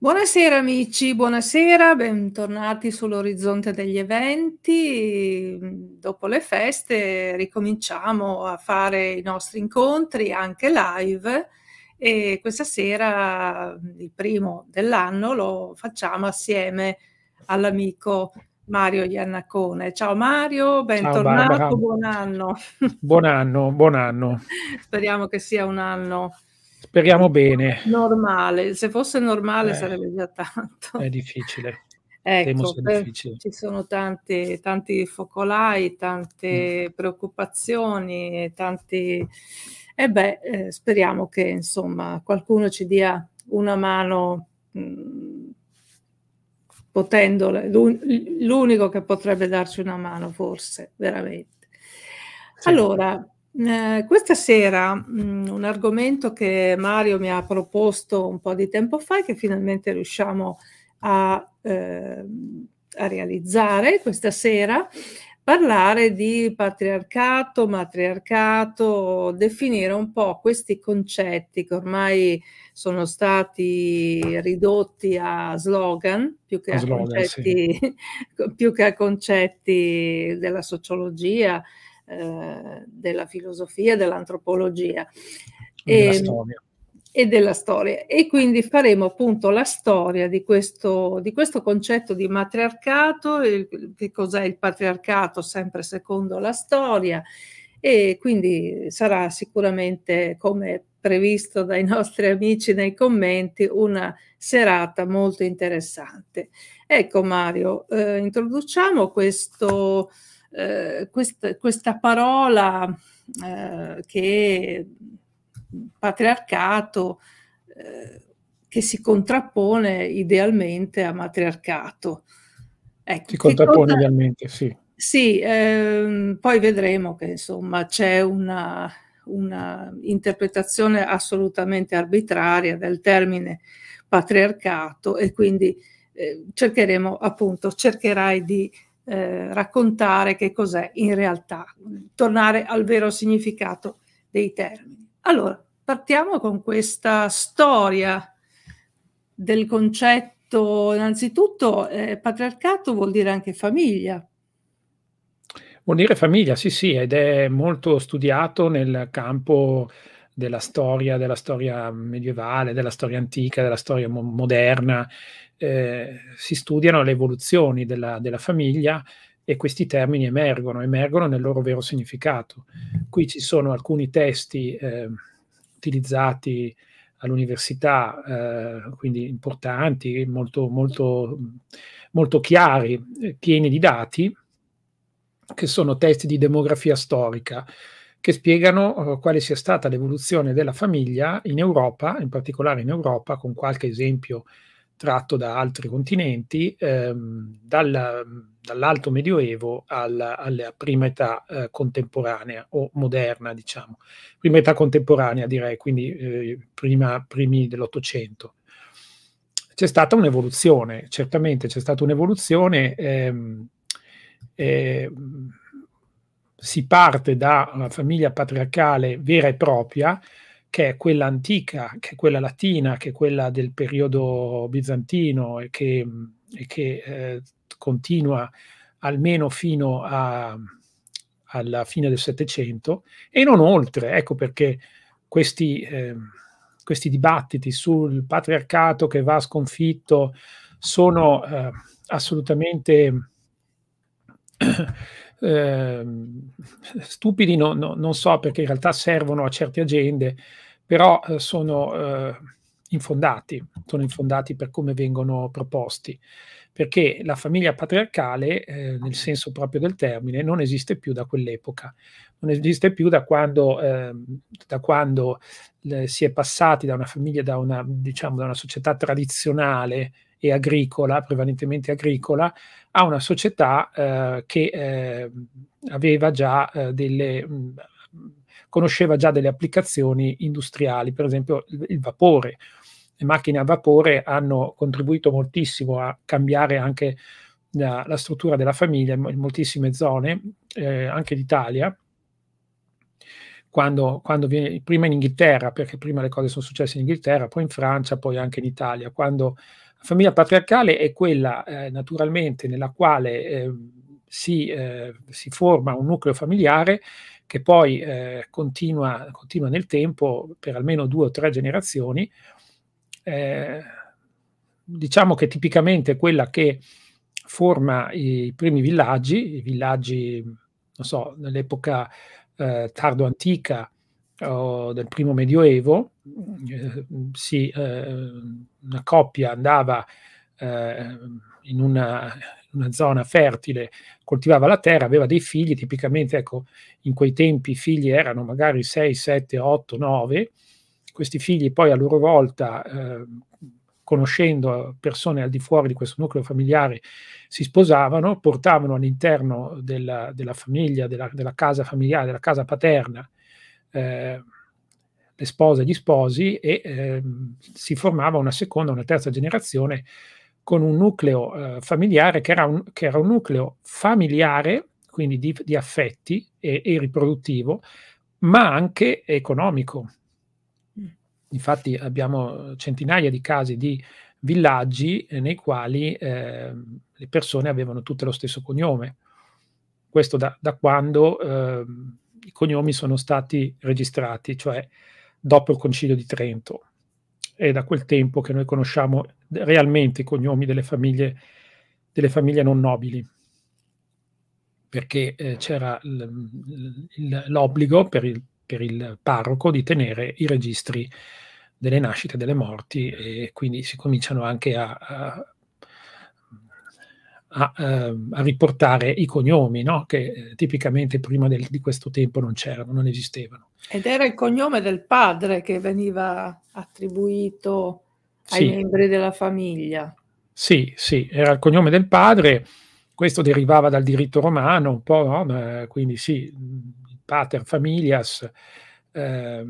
Buonasera amici, buonasera, bentornati sull'orizzonte degli eventi. Dopo le feste ricominciamo a fare i nostri incontri anche live e questa sera il primo dell'anno lo facciamo assieme all'amico Mario Iannacone. Ciao Mario, bentornato, Ciao buon anno. Buon anno, buon anno. Speriamo che sia un anno Speriamo bene. Normale, se fosse normale eh, sarebbe già tanto. È difficile. Ecco, per, ci sono tanti, tanti focolai, tante mm. preoccupazioni, tanti... E beh, eh, speriamo che insomma qualcuno ci dia una mano mm, potendo, l'unico che potrebbe darci una mano forse, veramente. Sì. Allora, eh, questa sera mh, mm, un argomento che Mario mi ha proposto un po' di tempo fa e che finalmente riusciamo a, eh, a realizzare questa sera, parlare di patriarcato, matriarcato, definire un po' questi concetti che ormai sono stati ridotti a slogan più che a, a slogan, concetti, sì. più che a concetti della sociologia eh, della filosofia, dell'antropologia e, della ehm, storia. e della storia. E quindi faremo appunto la storia di questo, di questo concetto di matriarcato, il, che cos'è il patriarcato sempre secondo la storia e quindi sarà sicuramente come previsto dai nostri amici nei commenti una serata molto interessante. Ecco Mario, eh, introduciamo questo eh, questa parola eh, che patriarcato eh, che si contrappone idealmente a matriarcato. Ecco, si contrappone cosa... idealmente, sì. Sì, ehm, poi vedremo che insomma c'è una, una, interpretazione assolutamente arbitraria del termine patriarcato e quindi eh, cercheremo appunto, cercherai di eh, raccontare che cos'è in realtà, tornare al vero significato dei termini. Allora, partiamo con questa storia del concetto, innanzitutto eh, patriarcato vuol dire anche famiglia. Vuol dire famiglia, sì, sì, ed è molto studiato nel campo della storia, della storia medievale, della storia antica, della storia mo- moderna eh, si studiano le evoluzioni della, della, famiglia e questi termini emergono, emergono nel loro vero significato. Qui ci sono alcuni testi eh, utilizzati all'università, eh, quindi importanti, molto, molto, molto chiari, eh, pieni di dati, che sono testi di demografia storica che spiegano eh, quale sia stata l'evoluzione della famiglia in Europa, in particolare in Europa, con qualche esempio tratto da altri continenti, ehm, dal, dall'alto medioevo alla, alla prima età eh, contemporanea o moderna, diciamo. Prima età contemporanea direi, quindi eh, prima, primi dell'Ottocento. C'è stata un'evoluzione, certamente c'è stata un'evoluzione. Ehm, eh, si parte da una famiglia patriarcale vera e propria, che è quella antica, che è quella latina, che è quella del periodo bizantino e che, e che eh, continua almeno fino a, alla fine del Settecento e non oltre. Ecco perché questi, eh, questi, dibattiti sul patriarcato che va sconfitto sono eh, assolutamente Ehm, stupidi no, no, non so perché in realtà servono a certe agende, però eh, sono eh, infondati, sono infondati per come vengono proposti, perché la famiglia patriarcale, eh, nel senso proprio del termine, non esiste più da quell'epoca, non esiste più da quando, ehm, da quando si è passati da una famiglia, da una, diciamo, da una società tradizionale e agricola, prevalentemente agricola, a una società eh, che eh, aveva già eh, delle... Mh, mm, conosceva già delle applicazioni industriali, per esempio il, vapore. Le macchine a vapore hanno contribuito moltissimo a cambiare anche la, la struttura della famiglia in, moltissime zone, eh, anche d'Italia. Quando, quando, viene, prima in Inghilterra, perché prima le cose sono successe in Inghilterra, poi in Francia, poi anche in Italia, quando la famiglia patriarcale è quella eh, naturalmente nella quale eh, si, eh, si, forma un nucleo familiare che poi eh, continua, continua, nel tempo per almeno due o tre generazioni. Eh, diciamo che tipicamente è quella che forma i, primi villaggi, i villaggi, non so, nell'epoca eh, tardo antica, o del primo medioevo, eh, sì, eh, una coppia andava eh, in una, una, zona fertile, coltivava la terra, aveva dei figli, tipicamente ecco, in quei tempi i figli erano magari 6, 7, 8, 9, questi figli poi a loro volta eh, conoscendo persone al di fuori di questo nucleo familiare, si sposavano, portavano all'interno della, della famiglia, della, della, casa familiare, della casa paterna, eh, le spose e gli sposi e eh, si formava una seconda, una terza generazione con un nucleo eh, familiare che era un, che era un, nucleo familiare, quindi di, di affetti e, e, riproduttivo, ma anche economico. Mm. Infatti abbiamo centinaia di casi di villaggi nei quali eh, le persone avevano tutte lo stesso cognome. Questo da, da quando ehm, i cognomi sono stati registrati, cioè dopo il Concilio di Trento. È da quel tempo che noi conosciamo realmente i cognomi delle famiglie, delle famiglie non nobili, perché eh, c'era l'obbligo per il, per il parroco di tenere i registri delle nascite, e delle morti e quindi si cominciano anche a a, ehm, a riportare i cognomi, no? che eh, tipicamente prima del, di questo tempo non c'erano, non esistevano. Ed era il cognome del padre che veniva attribuito ai sì. membri della famiglia. Sì, sì, era il cognome del padre, questo derivava dal diritto romano un po', no? quindi sì, pater familias, eh,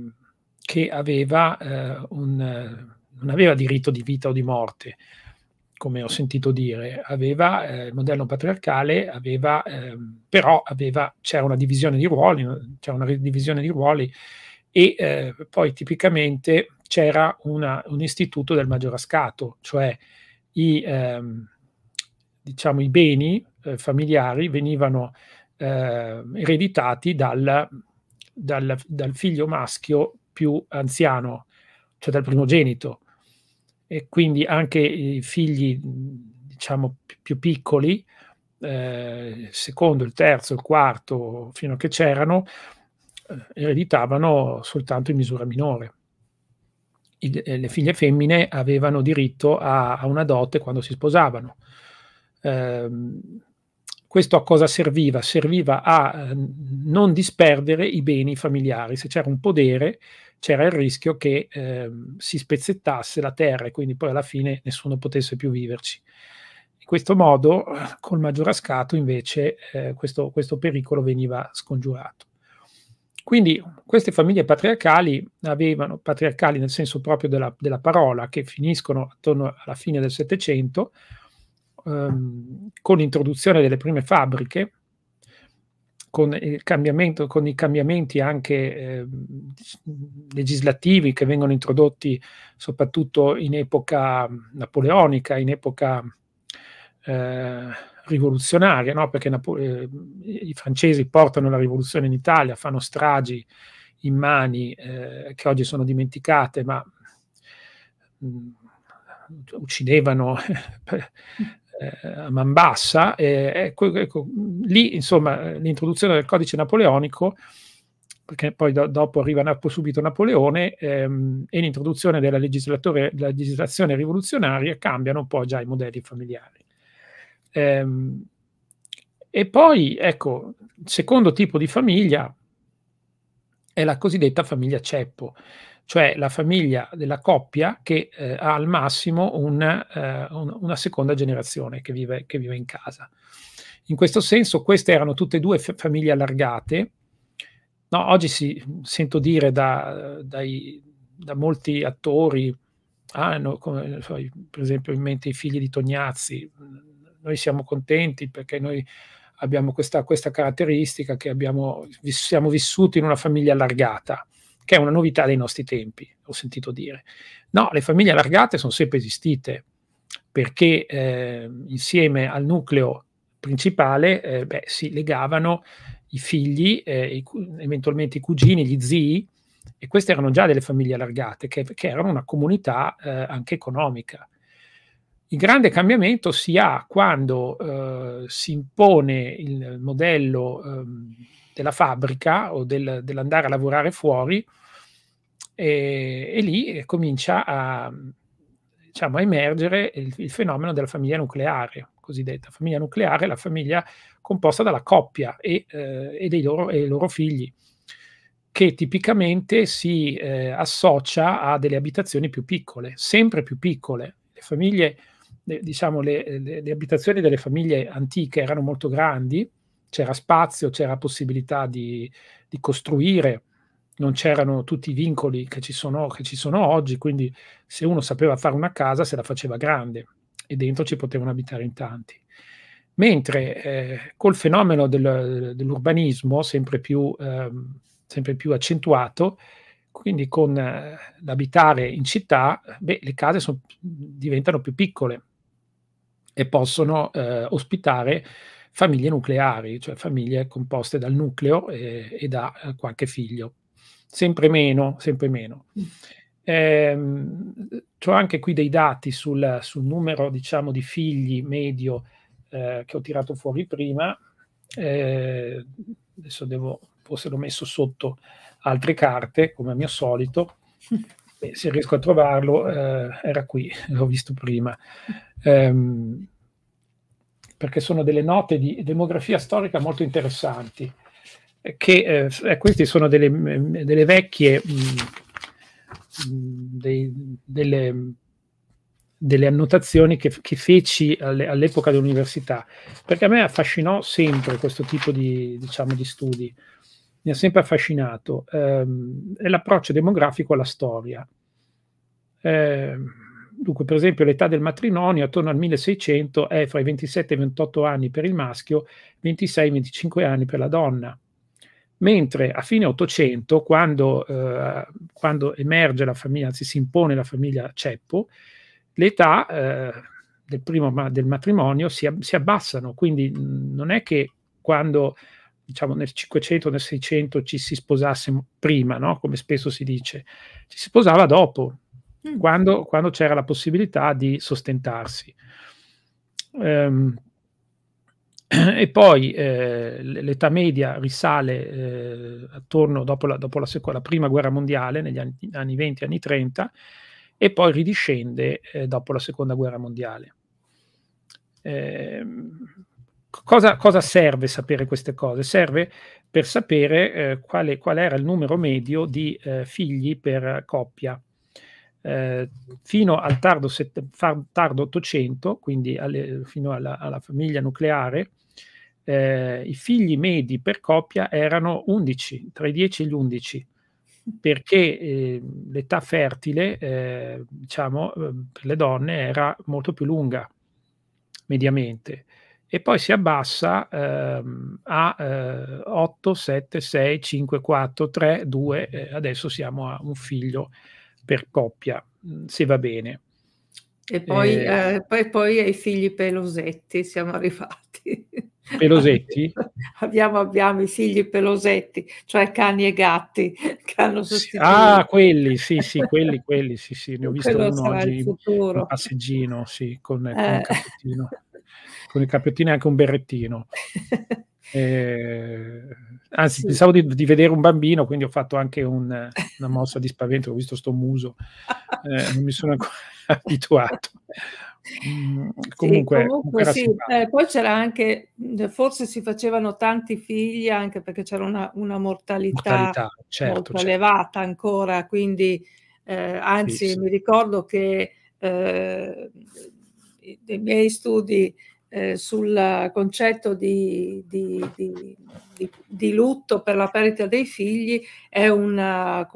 che aveva, eh, un, eh, non aveva diritto di vita o di morte, come ho sentito dire, aveva, eh, il modello patriarcale aveva, eh, però aveva, c'era una divisione di ruoli, c'era una divisione di ruoli e eh, poi tipicamente c'era un istituto del maggiorascato, cioè i, ehm, diciamo, i beni eh, familiari venivano ehm, ereditati dal, dal, dal figlio maschio più anziano, cioè dal primogenito e quindi anche i figli diciamo più piccoli, eh, secondo, il terzo, il quarto, fino a che c'erano, eh, ereditavano soltanto in misura minore. I, eh, le figlie femmine avevano diritto a, a una dote quando si sposavano. Eh, questo a cosa serviva? Serviva a eh, non disperdere i beni familiari. Se c'era un podere, c'era il rischio che eh, si spezzettasse la terra e quindi poi alla fine nessuno potesse più viverci. In questo modo, eh, col maggiorascato, invece, eh, questo, questo pericolo veniva scongiurato. Quindi queste famiglie patriarcali avevano, patriarcali nel senso proprio della, della parola, che finiscono attorno alla fine del Settecento, ehm, con l'introduzione delle prime fabbriche, con il cambiamento, con i cambiamenti anche eh, legislativi che vengono introdotti soprattutto in epoca napoleonica, in epoca eh, rivoluzionaria, no? perché Napo eh, i francesi portano la rivoluzione in Italia, fanno stragi in mani eh, che oggi sono dimenticate, ma mh, mm, uccidevano a eh, man bassa. Eh, ecco, ecco, lì, insomma, l'introduzione del codice napoleonico, perché poi do, dopo arriva Napo, subito Napoleone, ehm, e l'introduzione della, della, legislazione rivoluzionaria cambiano un po' già i modelli familiari. Ehm, e poi, ecco, il secondo tipo di famiglia è la cosiddetta famiglia ceppo cioè la famiglia della coppia che eh, ha al massimo una, eh, una seconda generazione che vive, che vive, in casa. In questo senso queste erano tutte e due f- famiglie allargate. No, oggi si, sento dire da, dai, da molti attori, ah, no, come, per esempio in mente i figli di Tognazzi, noi siamo contenti perché noi abbiamo questa, questa caratteristica che abbiamo, siamo vissuti in una famiglia allargata che è una novità dei nostri tempi, ho sentito dire. No, le famiglie allargate sono sempre esistite, perché eh, insieme al nucleo principale eh, beh, si legavano i figli, eh, i, eventualmente i cugini, gli zii, e queste erano già delle famiglie allargate, che, che erano una comunità eh, anche economica. Il grande cambiamento si ha quando eh, si impone il modello eh, della fabbrica o del, dell'andare a lavorare fuori e, e lì comincia a, diciamo, a emergere il, il, fenomeno della famiglia nucleare, cosiddetta famiglia nucleare, la famiglia composta dalla coppia e, eh, e dei loro, e loro figli che tipicamente si eh, associa a delle abitazioni più piccole, sempre più piccole. Le famiglie, le, diciamo, le, le, le, abitazioni delle famiglie antiche erano molto grandi c'era spazio, c'era possibilità di, di costruire, non c'erano tutti i vincoli che ci, sono, che ci, sono, oggi, quindi se uno sapeva fare una casa se la faceva grande e dentro ci potevano abitare in tanti. Mentre eh, col fenomeno del, dell'urbanismo sempre più, eh, sempre più, accentuato, quindi con eh, l'abitare in città, beh, le case son, diventano più piccole e possono eh, ospitare famiglie nucleari, cioè famiglie composte dal nucleo e, e da eh, qualche figlio. Sempre meno, sempre meno. Mm. Eh, ho anche qui dei dati sul, sul numero diciamo, di figli medio eh, che ho tirato fuori prima. Eh, adesso devo, forse l'ho messo sotto altre carte, come al mio solito. Beh, se riesco a trovarlo, eh, era qui, l'ho visto prima. Ehm, perché sono delle note di demografia storica molto interessanti, che eh, eh queste sono delle, delle vecchie, mh, mm, mm, dei, delle, delle, annotazioni che, che feci alle, all'epoca dell'università, perché a me affascinò sempre questo tipo di, diciamo, di studi, mi ha sempre affascinato, ehm, è l'approccio demografico alla storia. Eh, Dunque, per esempio, l'età del matrimonio attorno al 1600 è fra i 27 e i 28 anni per il maschio, 26 e 25 anni per la donna. Mentre a fine 800, quando, eh, quando emerge la famiglia, anzi si impone la famiglia Ceppo, l'età eh, del, primo, ma, del matrimonio si, si, abbassano, quindi non è che quando diciamo nel 500 nel 600 ci si sposasse prima, no? come spesso si dice, ci si sposava dopo, Mm. quando, quando, c'era la possibilità di sostentarsi. Um, e poi eh, l'età media risale eh, attorno dopo, la, dopo la, seco- la, prima guerra mondiale, negli anni, anni 20 anni 30, e poi ridiscende eh, dopo la seconda guerra mondiale. Ehm, cosa, cosa, serve sapere queste cose? Serve per sapere eh, quale, qual era il numero medio di eh, figli per coppia eh, fino al tardo, set- tardo 800, quindi alle, fino alla, alla, famiglia nucleare, eh, i figli medi per coppia erano 11, tra i 10 e gli 11, perché eh, l'età fertile, eh, diciamo, eh, per le donne era molto più lunga, mediamente e poi si abbassa ehm, a eh, 8, 7, 6, 5, 4, 3, 2, eh, adesso siamo a un figlio per coppia, mm, se va bene. E poi, eh, eh, poi, poi ai figli Pelosetti siamo arrivati. Pelosetti? abbiamo, abbiamo, i figli Pelosetti, cioè cani e gatti che hanno sostituito. Ah, quelli, sì, sì, quelli, quelli, sì, sì, ne ho visto Quello uno oggi, un passeggino, sì, con, con eh. il cappottino. Con il cappottino e anche un berrettino. eh, Anzi, sì. pensavo di, di, vedere un bambino, quindi ho fatto anche un, una mossa di spavento, ho visto sto muso, eh, non mi sono ancora abituato. Mm, comunque, sì, comunque sì. Eh, poi c'era anche, forse si facevano tanti figli anche perché c'era una, una mortalità, mortalità certo, molto certo. elevata ancora, quindi eh, anzi sì, mi ricordo che eh, dei miei studi eh, sul concetto di, di, di, di, lutto per la perdita dei figli è una,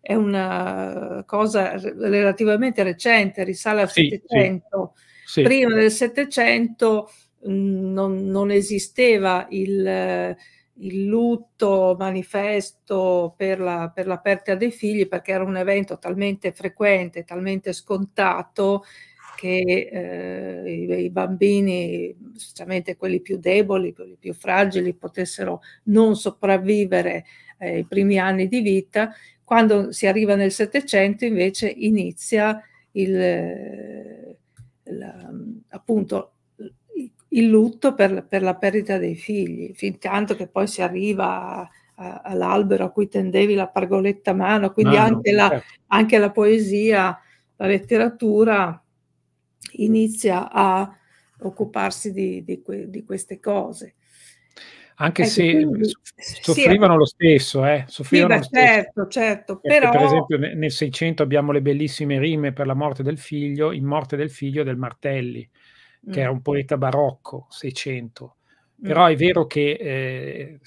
è una cosa relativamente recente, risale al sì, Settecento. Sì. Sì. Prima del Settecento mm, non, non, esisteva il il lutto manifesto per la, per la, perdita dei figli perché era un evento talmente frequente, talmente scontato che eh, i, bambini, specialmente quelli più deboli, quelli più fragili, potessero non sopravvivere eh, i primi anni di vita. Quando si arriva nel Settecento invece inizia il, eh, la, appunto il lutto per, per, la perdita dei figli, fin tanto che poi si arriva a, a, all'albero a cui tendevi la pargoletta a mano, quindi no, anche, no, la, certo. anche la poesia, la letteratura inizia a occuparsi di, di, que di queste cose. Anche ecco, se quindi, soffrivano sì, lo stesso, eh? Soffrivano sì, beh, certo, certo. però... Per esempio nel 600 abbiamo le bellissime rime per la morte del figlio, in morte del figlio del Martelli, che mm. era un poeta barocco, 600. Mm. Però è vero che eh,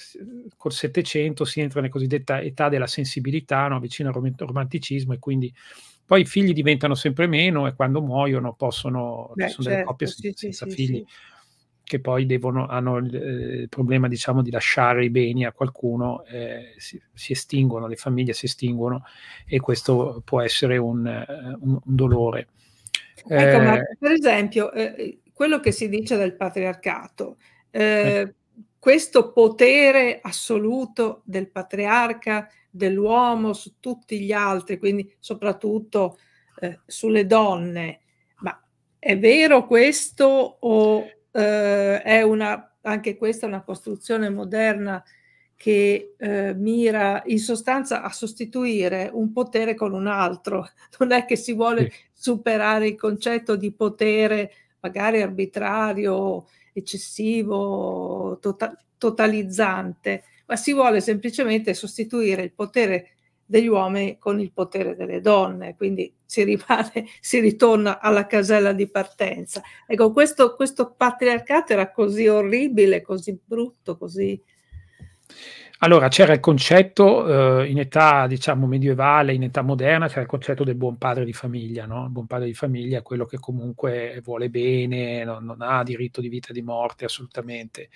col 700 si entra nella cosiddetta età della sensibilità, no? vicino al romanticismo, e quindi poi i figli diventano sempre meno e quando muoiono possono, Beh, sono certo, delle coppie sì, senza, sì, figli sì. che poi devono, hanno il, eh, il, problema diciamo di lasciare i beni a qualcuno, eh, si, si, estinguono, le famiglie si estinguono e questo può essere un, eh, un, un dolore. Ecco, eh, per esempio, eh, eh, quello che si dice del patriarcato, eh, ecco questo potere assoluto del patriarca, dell'uomo su tutti gli altri, quindi soprattutto eh, sulle donne. Ma è vero questo o eh, è una, anche questa una costruzione moderna che eh, mira in sostanza a sostituire un potere con un altro? Non è che si vuole sì. superare il concetto di potere magari arbitrario, eccessivo, to- tota-, totalizzante, ma si vuole semplicemente sostituire il potere degli uomini con il potere delle donne, quindi si, rimane, si ritorna alla casella di partenza. Ecco, questo, questo patriarcato era così orribile, così brutto, così... Allora, c'era il concetto eh, in età, diciamo, medievale, in età moderna, c'era il concetto del buon padre di famiglia, no? Il buon padre di famiglia è quello che comunque vuole bene, non, non ha diritto di vita e di morte assolutamente.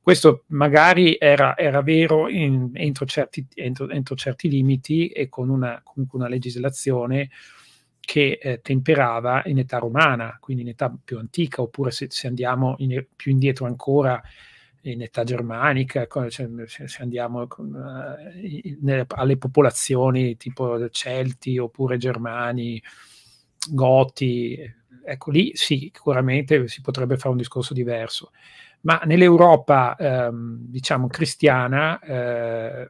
Questo magari era, era vero in, entro, certi, entro, entro, certi, limiti e con una, comunque una legislazione che eh, temperava in età romana, quindi in età più antica, oppure se, se andiamo in, più indietro ancora in età germanica, cioè, se andiamo con, uh, nelle, alle popolazioni tipo Celti oppure Germani, Goti, ecco lì sì, sicuramente si potrebbe fare un discorso diverso, ma nell'Europa, ehm, diciamo, cristiana, eh,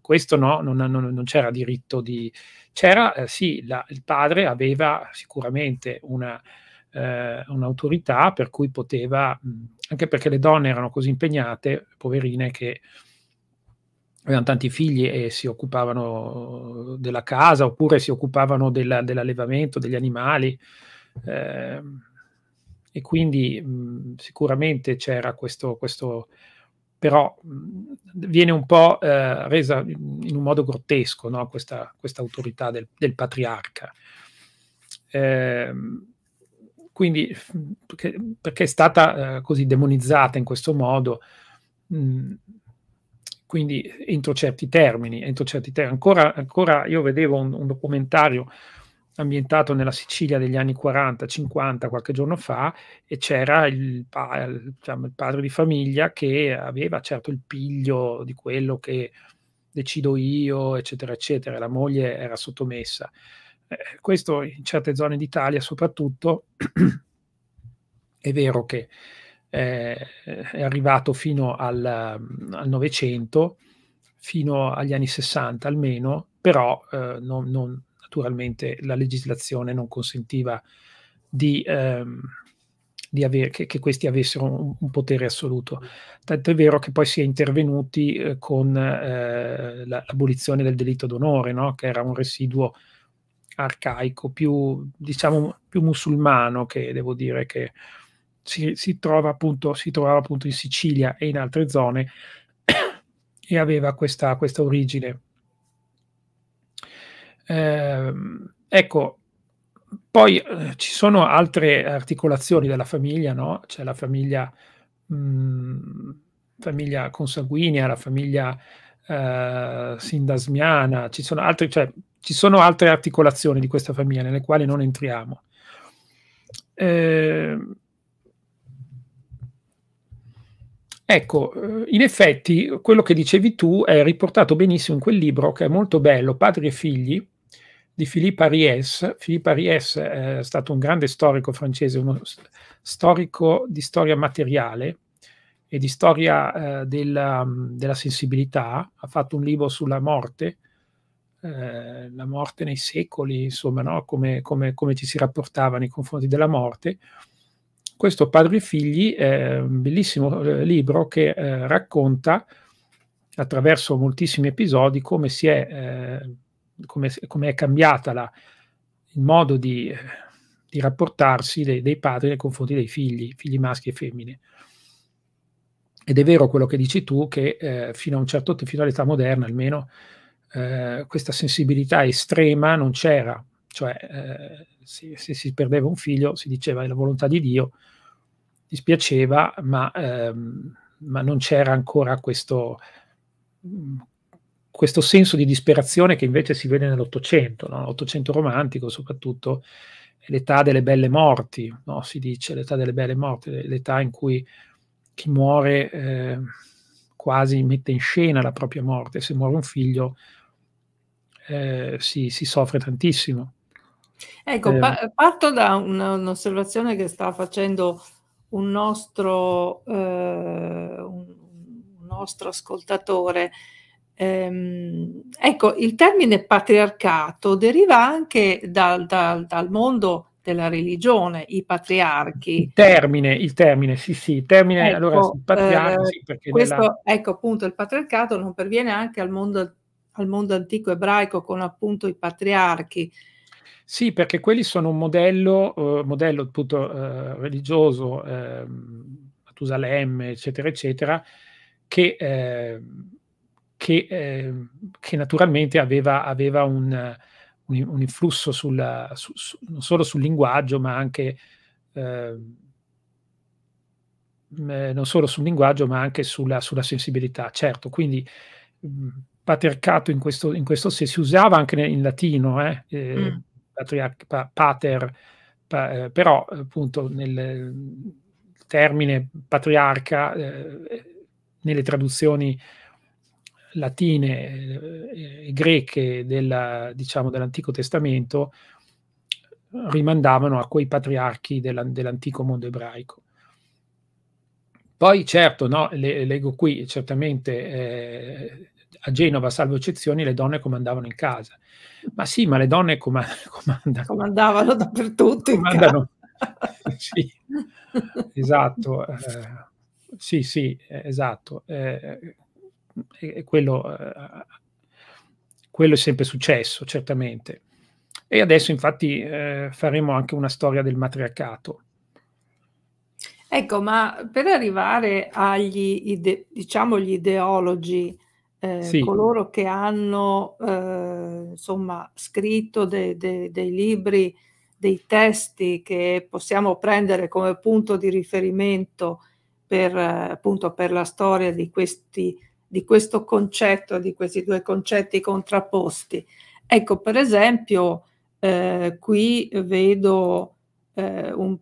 questo no, non, non, non c'era diritto di... C'era, eh, sì, la, il padre aveva sicuramente una eh, un'autorità per cui poteva, anche perché le donne erano così impegnate, poverine, che avevano tanti figli e si occupavano della casa oppure si occupavano della, dell'allevamento degli animali. Eh, e quindi mh, sicuramente c'era questo, questo però mh, viene un po' eh, resa in un modo grottesco no? questa, questa, autorità del, del patriarca. Eh, quindi, perché, perché è stata eh, così demonizzata in questo modo, mh, mm, quindi entro certi termini, entro certi termini. Ancora, ancora, io vedevo un, un documentario ambientato nella Sicilia degli anni 40-50 qualche giorno fa e c'era il, pa il, diciamo, il, padre di famiglia che aveva certo il piglio di quello che decido io, eccetera, eccetera. La moglie era sottomessa. Eh, questo in certe zone d'Italia soprattutto è vero che eh, è arrivato fino al, mm, Novecento, fino agli anni 60 almeno, però eh, non, non, naturalmente la legislazione non consentiva di, ehm, di avere, che, che, questi avessero un, un, potere assoluto. Tanto è vero che poi si è intervenuti eh, con eh, l'abolizione del delitto d'onore, no? che era un residuo arcaico, più, diciamo, più musulmano che devo dire che si, si, trova appunto, si trovava appunto in Sicilia e in altre zone e aveva questa, questa origine. Eh, ecco, poi eh, ci sono altre articolazioni della famiglia, no? C'è la famiglia, mh, mm, famiglia consanguinea, la famiglia eh, sindasmiana, ci sono altre, cioè ci sono altre articolazioni di questa famiglia nelle quali non entriamo. Ehm, ecco, eh, Ecco, in effetti quello che dicevi tu è riportato benissimo in quel libro che è molto bello, Padri e figli, di Philippe Ariès. Philippe Ariès è eh, stato un grande storico francese, uno storico di storia materiale e di storia eh, della, della sensibilità. Ha fatto un libro sulla morte eh, la morte nei secoli, insomma, no? come, come, come, ci si rapportava nei confronti della morte. Questo Padre e Figli è un bellissimo eh, libro che eh, racconta attraverso moltissimi episodi come, si è, eh, come, come è cambiata la, il modo di, eh, di rapportarsi dei, dei, padri nei confronti dei figli, figli maschi e femmine. Ed è vero quello che dici tu, che eh, fino, a un certo, fino all'età moderna almeno eh, questa sensibilità estrema non c'era, cioè eh, se, se, si perdeva un figlio si diceva è la volontà di Dio, dispiaceva, ma, ehm, ma non c'era ancora questo, mm, questo, senso di disperazione che invece si vede nell'Ottocento, no? l'Ottocento romantico soprattutto è l'età delle belle morti, no? si dice l'età delle belle morti, l'età in cui chi muore... Eh, quasi mette in scena la propria morte. Se muore un figlio, eh, si, si, soffre tantissimo. Ecco, eh, pa- parto da una, un'osservazione che sta facendo un nostro, eh, un, nostro ascoltatore. Ehm, ecco, il termine patriarcato deriva anche dal, dal, dal mondo della religione, i patriarchi. Il termine, il termine, sì, sì, il termine, ecco, allora, patriarchi, eh, questo, nella... ecco appunto, il patriarcato non perviene anche al mondo al mondo antico ebraico con appunto i patriarchi. Sì, perché quelli sono un modello, eh, modello appunto, eh, religioso, eh, Matusalemme, eccetera, eccetera, che, eh, che, ehm, che naturalmente aveva, aveva un, un, un, influsso sulla, su, su, non solo sul linguaggio, ma anche ehm, eh, non solo sul linguaggio, ma anche sulla, sulla sensibilità, certo. Quindi mh, patriarcato in questo, in questo senso, si usava anche in latino, eh, eh, mm. patriarch, pa, pater, pa, eh, però appunto nel termine patriarca eh, nelle traduzioni latine eh, e greche della, diciamo, dell'Antico Testamento rimandavano a quei patriarchi dell'antico mondo ebraico. Poi certo, no, le, leggo qui, certamente eh, a Genova, salvo eccezioni, le donne comandavano in casa. Ma sì, ma le donne comand comandano. Comandavano dappertutto. Comandano. sì, esatto. Eh, sì, sì, eh, esatto. Eh, eh e quello, eh, quello, è sempre successo, certamente. E adesso infatti eh, faremo anche una storia del matriarcato. Ecco, ma per arrivare agli, ide diciamo, ideologi eh, sì. coloro che hanno eh, insomma, scritto de, de, dei libri, dei testi che possiamo prendere come punto di riferimento per, appunto, per la storia di, questi, di questo concetto, di questi due concetti contrapposti. Ecco, per esempio, eh, qui vedo eh, un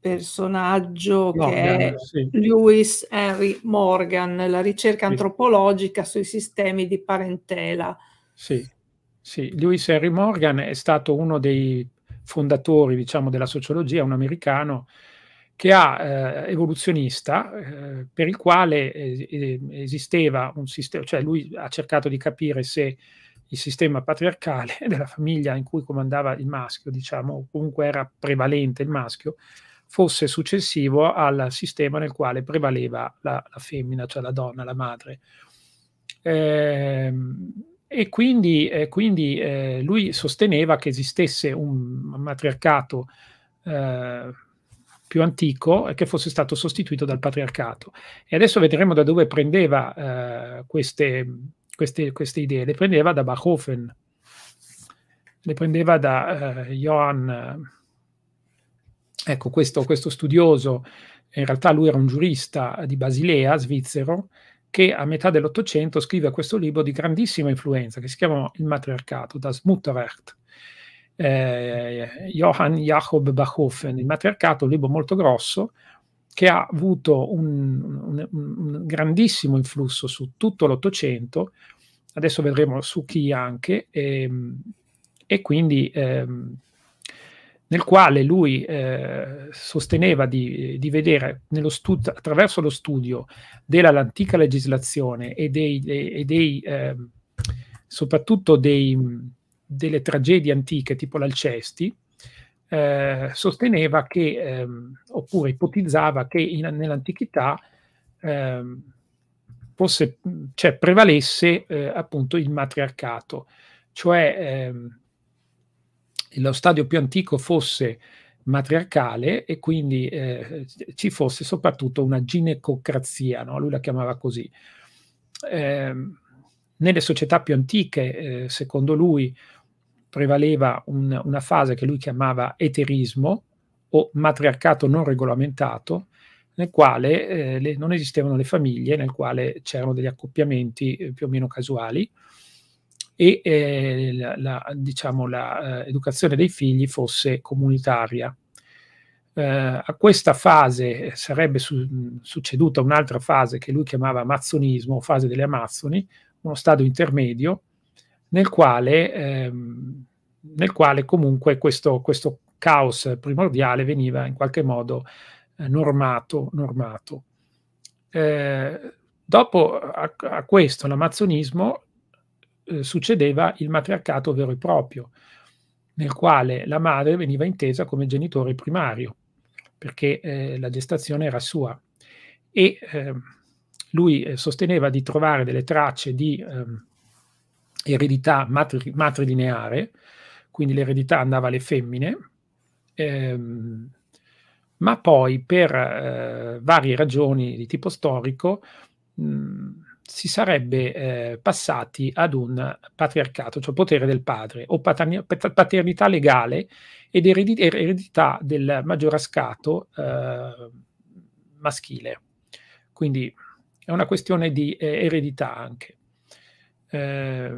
personaggio Morgan, che è sì. Lewis Henry Morgan, la ricerca sì. antropologica sui sistemi di parentela. Sì, sì, Lewis Henry Morgan è stato uno dei fondatori, diciamo, della sociologia, un americano che ha eh, evoluzionista, eh, per il quale eh, esisteva un sistema, cioè lui ha cercato di capire se il sistema patriarcale della famiglia in cui comandava il maschio, diciamo, comunque era prevalente il maschio, fosse successivo al sistema nel quale prevaleva la, la femmina, cioè la donna, la madre. Eh, e quindi, eh, quindi eh, lui sosteneva che esistesse un matriarcato eh, più antico che fosse stato sostituito dal patriarcato. E adesso vedremo da dove prendeva eh, queste, queste, queste idee. Le prendeva da Bachofen, le prendeva da eh, Johann Ecco, questo, questo studioso, in realtà lui era un giurista di Basilea, svizzero, che a metà dell'Ottocento scrive questo libro di grandissima influenza che si chiama Il matriarcato, Das Mutterrecht. Eh, Johann Jacob Bachofen. Il matriarcato, è un libro molto grosso che ha avuto un, un, un grandissimo influsso su tutto l'Ottocento, adesso vedremo su chi anche, e, ehm, e quindi ehm, nel quale lui eh, sosteneva di, di vedere stud- attraverso lo studio dell'antica legislazione e dei, dei, e dei eh, soprattutto dei, delle tragedie antiche tipo l'Alcesti, eh, sosteneva che, ehm, oppure ipotizzava che in, nell'antichità ehm, fosse, cioè, prevalesse eh, appunto il matriarcato, cioè ehm, lo stadio più antico fosse matriarcale e quindi eh, ci fosse soprattutto una ginecocrazia, no? lui la chiamava così. Eh, nelle società più antiche, eh, secondo lui, prevaleva un, una fase che lui chiamava eterismo o matriarcato non regolamentato, nel quale eh, le, non esistevano le famiglie, nel quale c'erano degli accoppiamenti eh, più o meno casuali, e eh, la, la, diciamo, l'educazione eh, dei figli fosse comunitaria. Eh, a questa fase eh, sarebbe su, mm, succeduta un'altra fase che lui chiamava amazzonismo, o fase delle Amazzoni, uno stadio intermedio nel quale, ehm, nel quale comunque questo, questo, caos primordiale veniva in qualche modo eh, normato. normato. Eh, dopo a, a questo l'amazzonismo eh, succedeva il matriarcato vero e proprio, nel quale la madre veniva intesa come genitore primario, perché eh, la gestazione era sua. E ehm, eh, lui sosteneva di trovare delle tracce di ehm, eredità matri matrilineare, quindi l'eredità andava alle femmine, ehm, ma poi per eh, varie ragioni di tipo storico, mh, si sarebbe eh, passati ad un patriarcato, cioè potere del padre, o paternità legale ed er-, eredità del maggiorascato eh, maschile. Quindi è una questione di eh, eredità anche. Eh,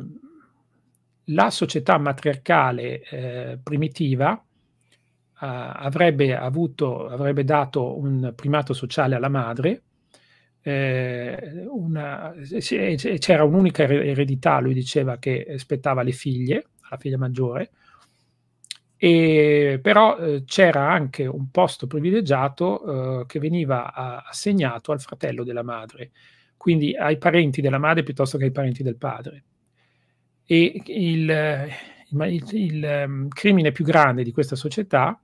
la società matriarcale eh, primitiva eh, avrebbe, avuto, avrebbe dato un primato sociale alla madre, eh, una, c'era un'unica eredità, lui diceva, che spettava alle figlie, alla figlia maggiore, e, però eh, c'era anche un posto privilegiato eh, che veniva a, assegnato al fratello della madre, quindi ai parenti della madre piuttosto che ai parenti del padre. E il, il, il um, crimine più grande di questa società,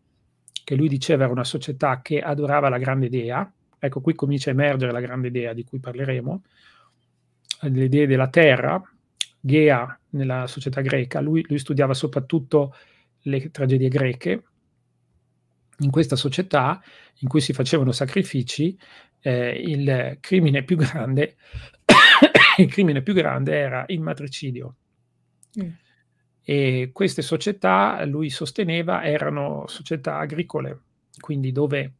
che lui diceva era una società che adorava la grande dea, ecco qui comincia a emergere la grande idea di cui parleremo, eh, l'idea della terra, Gea nella società greca, lui, lui studiava soprattutto le tragedie greche, in questa società in cui si facevano sacrifici, eh, il, crimine grande, il crimine più grande era il matricidio. Mm. E queste società, lui sosteneva, erano società agricole, quindi dove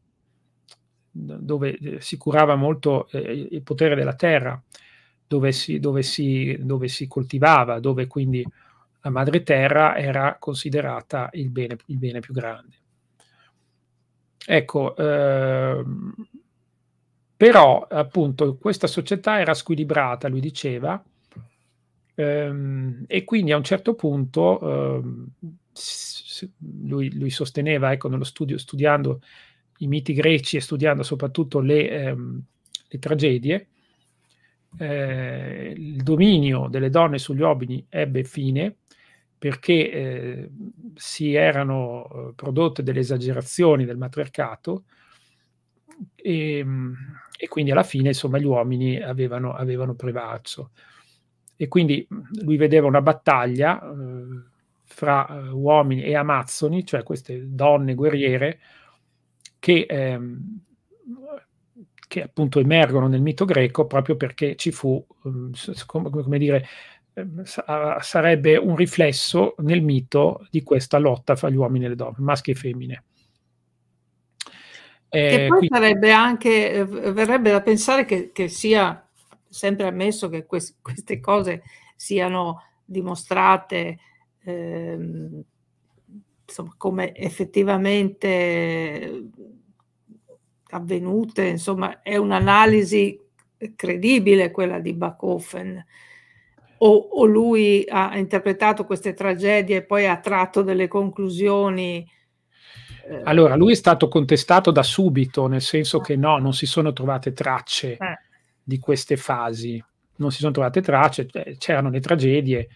dove eh, si curava molto eh, il potere della terra, dove si, dove, si, dove si, coltivava, dove quindi la madre terra era considerata il bene, il bene più grande. Ecco, eh, però appunto questa società era squilibrata, lui diceva, ehm, e quindi a un certo punto eh, lui, lui, sosteneva, ecco, nello studio, studiando i miti greci e studiando soprattutto le, ehm, le tragedie, eh, il dominio delle donne sugli uomini ebbe fine perché eh, si erano eh, prodotte delle esagerazioni del matriarcato e, mm, e quindi alla fine insomma, gli uomini avevano, avevano prevalso. E quindi mm, lui vedeva una battaglia eh, fra eh, uomini e amazzoni, cioè queste donne guerriere, che, ehm, che appunto emergono nel mito greco proprio perché ci fu, ehm, come dire, ehm, sarebbe un riflesso nel mito di questa lotta fra gli uomini e le donne, maschi e femmine. Eh, poi quindi... sarebbe anche, eh, verrebbe da pensare che, che sia sempre ammesso che quest, queste cose siano dimostrate ehm, insomma, come effettivamente eh, avvenute, insomma, è un'analisi credibile quella di Bachofen. O, o, lui ha interpretato queste tragedie e poi ha tratto delle conclusioni eh? allora, lui è stato contestato da subito, nel senso ah. che no, non si sono trovate tracce eh. di queste fasi, non si sono trovate tracce, eh, c'erano le tragedie,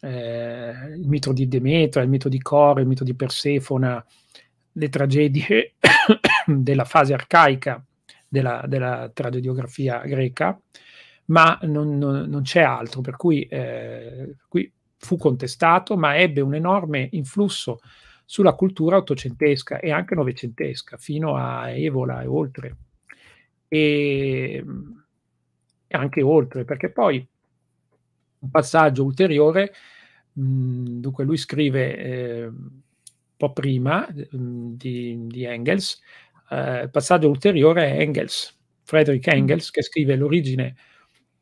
eh, il mito di Demetra, il mito di Core, il mito di Persefona, le tragedie della fase arcaica della, della tragediografia greca, ma non, non, non c'è altro, per cui eh, qui fu contestato, ma ebbe un enorme influsso sulla cultura ottocentesca e anche novecentesca, fino a Evola e oltre. E, mm, anche oltre, perché poi un passaggio ulteriore. dunque lui scrive eh, un po' prima ehm, di, di, Engels, eh, passaggio ulteriore è Engels, Frederick mm. Engels, che scrive l'origine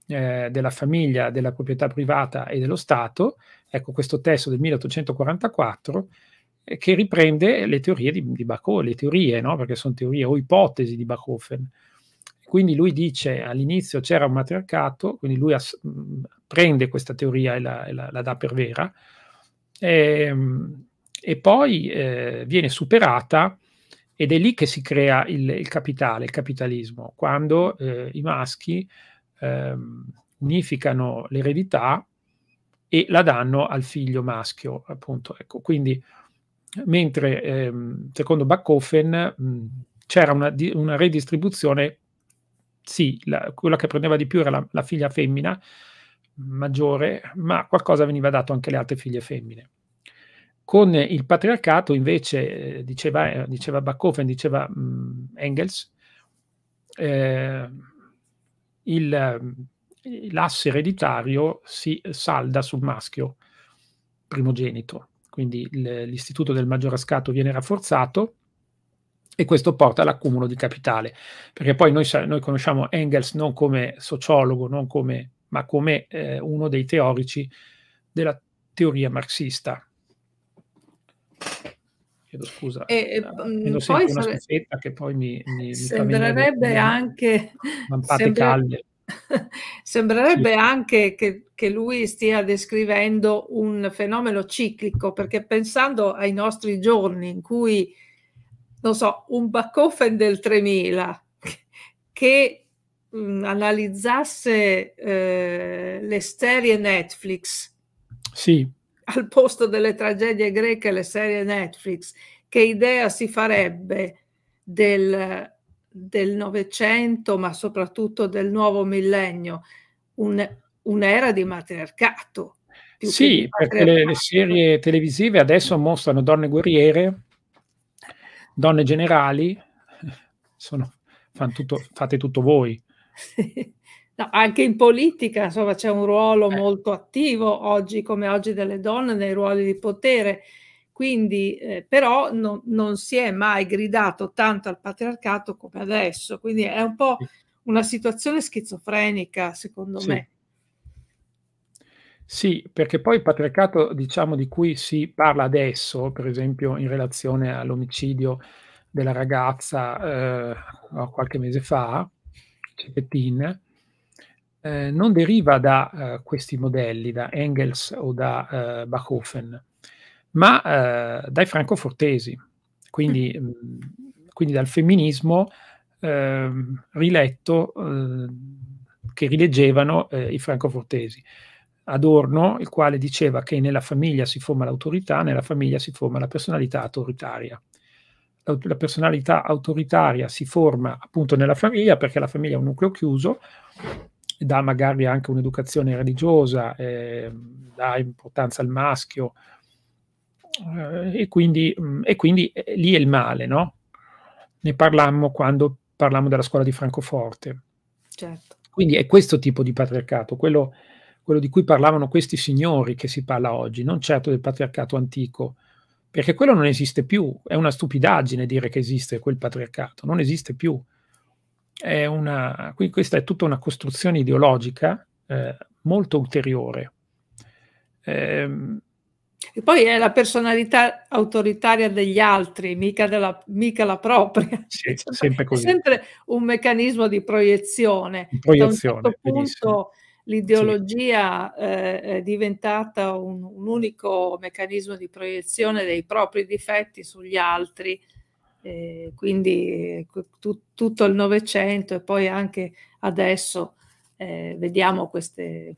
eh, della famiglia, della proprietà privata e dello Stato, ecco questo testo del 1844 eh, che riprende le teorie di, di Bachofen, le teorie, no? perché sono teorie o ipotesi di Bachofen, quindi lui dice all'inizio c'era un matriarcato, quindi lui mh, mm, prende questa teoria e la, e la, la dà per vera, e, ehm, e poi eh, viene superata ed è lì che si crea il, il capitale, il capitalismo, quando eh, i maschi eh, unificano l'eredità e la danno al figlio maschio, appunto. Ecco, quindi, mentre ehm, secondo Backhofen mm, c'era una, una, redistribuzione sì, la, quella che prendeva di più era la, la figlia femmina maggiore, ma qualcosa veniva dato anche alle altre figlie femmine. Con il patriarcato, invece, eh, diceva, eh, diceva Bachofen, diceva mh, mm, Engels, eh, il, eh, l'asse ereditario si salda sul maschio primogenito, quindi l'istituto del maggiorescato viene rafforzato e questo porta all'accumulo di capitale, perché poi noi, noi conosciamo Engels non come sociologo, non come, ma come eh, uno dei teorici della teoria marxista. Chiedo scusa, e, eh, mm, poi una scuffetta che poi mi, mi, mi sembrerebbe anche lampate sembra... calde. Sembrerebbe sì. anche che, che, lui stia descrivendo un fenomeno ciclico, perché pensando ai nostri giorni in cui non so, un Backofen del 3000 che mh, mm, analizzasse eh, le serie Netflix. Sì. Al posto delle tragedie greche, le serie Netflix, che idea si farebbe del, del Novecento, ma soprattutto del nuovo millennio? Un, un'era di matriarcato. Sì, perché le, le, serie televisive adesso mostrano donne guerriere donne generali, sono, tutto, fate tutto voi. No, anche in politica insomma, c'è un ruolo eh. molto attivo oggi come oggi delle donne nei ruoli di potere, quindi eh, però no, non si è mai gridato tanto al patriarcato come adesso, quindi è un po' una situazione schizofrenica secondo sì. me. Sì, perché poi il patriarcato, diciamo, di cui si parla adesso, per esempio in relazione all'omicidio della ragazza eh, qualche mese fa, Cepetin, eh, non deriva da eh, questi modelli, da Engels o da eh, Bachofen, ma eh, dai francofortesi, quindi, mm. mm quindi dal femminismo ehm, riletto eh, che rileggevano i francofortesi. Adorno, il quale diceva che nella famiglia si forma l'autorità, nella famiglia si forma la personalità autoritaria. La, la personalità autoritaria si forma appunto nella famiglia perché la famiglia è un nucleo chiuso, dà magari anche un'educazione religiosa, eh, dà importanza al maschio eh, e, quindi, mh, mm, e quindi eh, lì è il male, no? Ne parlammo quando parlammo della scuola di Francoforte. Certo. Quindi è questo tipo di patriarcato, quello quello di cui parlavano questi signori che si parla oggi, non certo del patriarcato antico, perché quello non esiste più, è una stupidaggine dire che esiste quel patriarcato, non esiste più. È una, questa è tutta una costruzione ideologica eh, molto ulteriore. Ehm, e poi è la personalità autoritaria degli altri, mica, della, mica la propria. Sì, cioè, sempre così. È sempre un meccanismo di proiezione. Di certo proiezione, certo punto, benissimo l'ideologia sì. eh, è diventata un, un, unico meccanismo di proiezione dei propri difetti sugli altri, eh, quindi ecco, tu, tutto il Novecento e poi anche adesso eh, vediamo queste,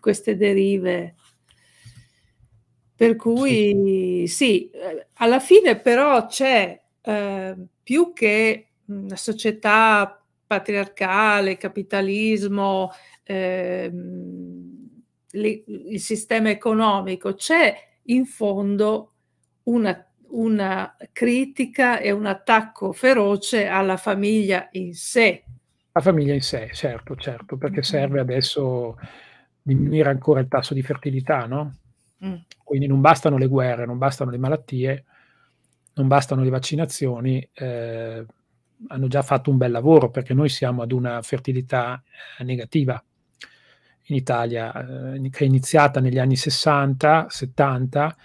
queste derive. Per cui sì, eh, alla fine però c'è eh, più che una società patriarcale, capitalismo, eh, le, il sistema economico, c'è in fondo una, una critica e un attacco feroce alla famiglia in sé. La famiglia in sé, certo, certo, perché mm-hmm. serve adesso diminuire ancora il tasso di fertilità, no? Mm. Quindi non bastano le guerre, non bastano le malattie, non bastano le vaccinazioni, eh, hanno già fatto un bel lavoro perché noi siamo ad una fertilità eh, negativa in Italia, eh, che è iniziata negli anni 60, 70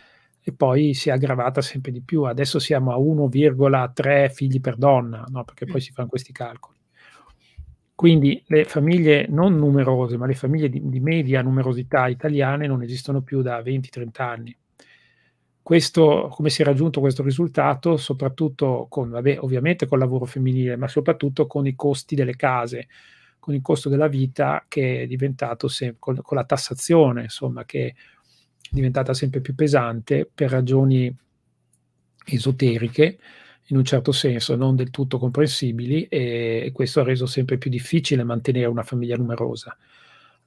e poi si è aggravata sempre di più. Adesso siamo a 1,3 figli per donna, no? perché poi si fanno questi calcoli. Quindi le famiglie non numerose, ma le famiglie di, di media numerosità italiane non esistono più da 20-30 anni. Questo, come si è raggiunto questo risultato? Soprattutto con, vabbè, ovviamente col lavoro femminile, ma soprattutto con i costi delle case con il costo della vita che è diventato, se, con, con, la tassazione, insomma, che è diventata sempre più pesante per ragioni esoteriche, in un certo senso non del tutto comprensibili, e, questo ha reso sempre più difficile mantenere una famiglia numerosa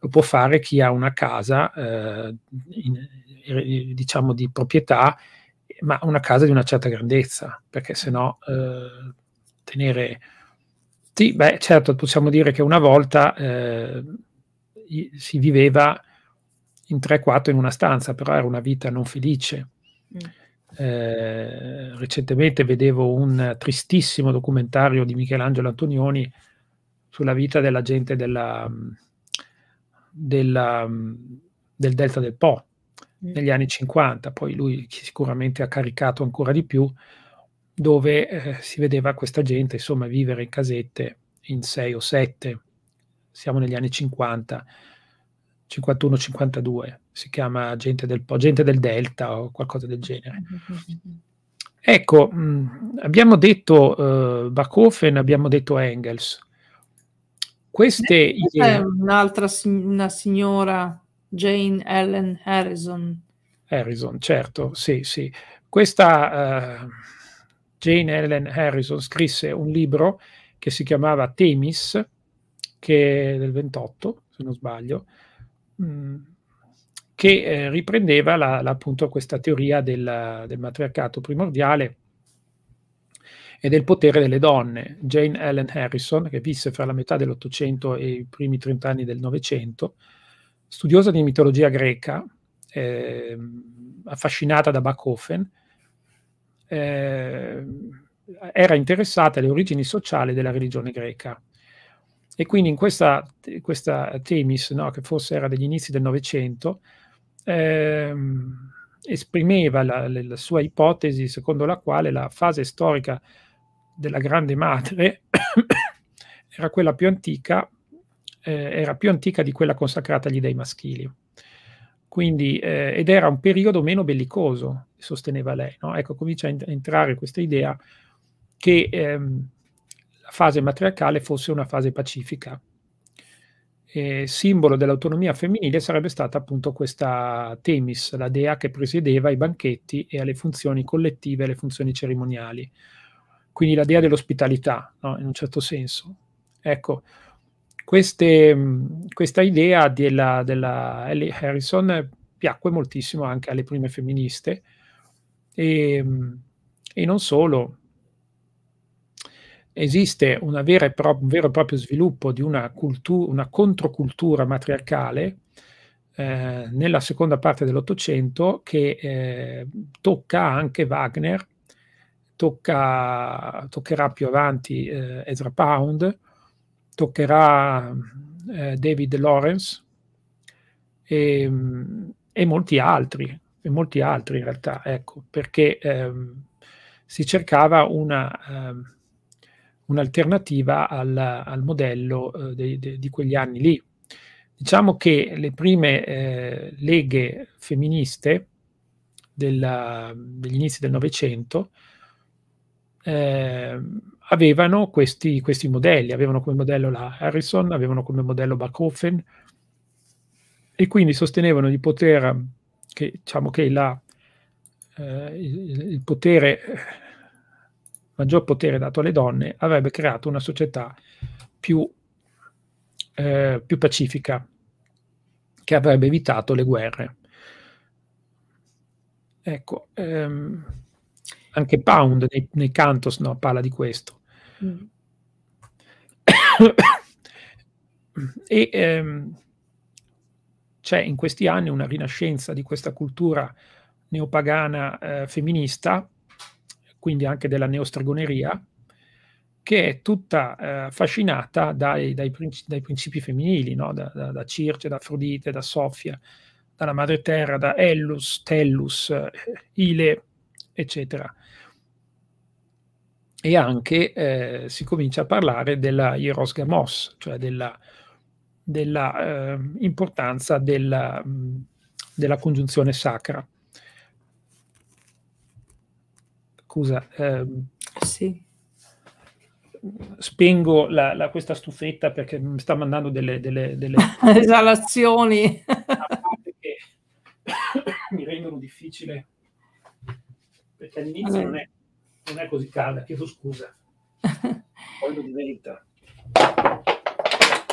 lo può fare chi ha una casa, eh, in, eh, diciamo di proprietà, ma una casa di una certa grandezza, perché se no eh, tenere sì, beh, certo, possiamo dire che una volta eh, si viveva in 3-4 in una stanza, però era una vita non felice. Mm. Eh, recentemente vedevo un tristissimo documentario di Michelangelo Antonioni sulla vita della gente della, della, del Delta del Po mm. negli anni 50, poi lui sicuramente ha caricato ancora di più, dove eh, si vedeva questa gente insomma vivere in casette in 6 o 7, siamo negli anni 50, 51-52, si chiama gente del, po', gente del Delta o qualcosa del genere. Ecco, mh, mm, abbiamo detto eh, Bachofen, abbiamo detto Engels. Queste eh, idee... è un'altra una signora, Jane Ellen Harrison. Harrison, certo, sì, sì. Questa... Eh, Jane Ellen Harrison scrisse un libro che si chiamava Temis, che è del 28, se non sbaglio, mh, mm, che eh, riprendeva la, la, appunto questa teoria del, del matriarcato primordiale e del potere delle donne. Jane Ellen Harrison, che visse fra la metà dell'Ottocento e i primi trent'anni del Novecento, studiosa di mitologia greca, eh, affascinata da Bachofen, eh, era interessata alle origini sociali della religione greca. E quindi in questa, questa Temis, no, che forse era degli inizi del Novecento, eh, esprimeva la, la, sua ipotesi secondo la quale la fase storica della Grande Madre era quella più antica, eh, era più antica di quella consacrata agli dei maschili. Quindi, eh, ed era un periodo meno bellicoso, sosteneva lei. No? Ecco, comincia a entrare questa idea che ehm, la fase matriarcale fosse una fase pacifica. Eh, simbolo dell'autonomia femminile sarebbe stata appunto questa Temis, la dea che presiedeva ai banchetti e alle funzioni collettive, alle funzioni cerimoniali. Quindi la dea dell'ospitalità, no? in un certo senso. Ecco, queste, mm, questa idea della, della Ellie Harrison piacque moltissimo anche alle prime femministe e, mm, e non solo. Esiste un vero e proprio sviluppo di una, una controcultura matriarcale eh, nella seconda parte dell'Ottocento che eh, tocca anche Wagner, tocca, toccherà più avanti eh, Ezra Pound, toccherà eh, David Lawrence e, e, molti altri, e molti altri in realtà, ecco, perché ehm, si cercava una, ehm, un'alternativa al, al modello eh, de, de, di quegli anni lì. Diciamo che le prime eh, leghe femministe della, degli inizi del Novecento ehm, avevano questi, questi, modelli, avevano come modello la Harrison, avevano come modello Bachofen e quindi sostenevano di poter, um, che, diciamo che la, eh, il, il potere, maggior potere dato alle donne avrebbe creato una società più, eh, più pacifica, che avrebbe evitato le guerre. Ecco, ehm, anche Pound nei, nei Cantos no, parla di questo. Mm. e ehm, c'è in questi anni una rinascenza di questa cultura neopagana eh, femminista, quindi anche della neostragoneria, che è tutta eh, affascinata dai, dai, principi, dai, principi femminili, no? da, da, da, Circe, da Afrodite, da Sofia, dalla Madre Terra, da Ellus, Tellus, eh, Ile, eccetera e anche eh, si comincia a parlare della Hierosgamos, cioè della, della eh, importanza della, della, congiunzione sacra. Scusa. Eh, sì. Spengo la, la, questa stufetta perché mi sta mandando delle... delle, delle... Esalazioni. che mi rendono difficile, perché all'inizio allora. non è non è così calda, chiedo scusa. Poi lo diventa.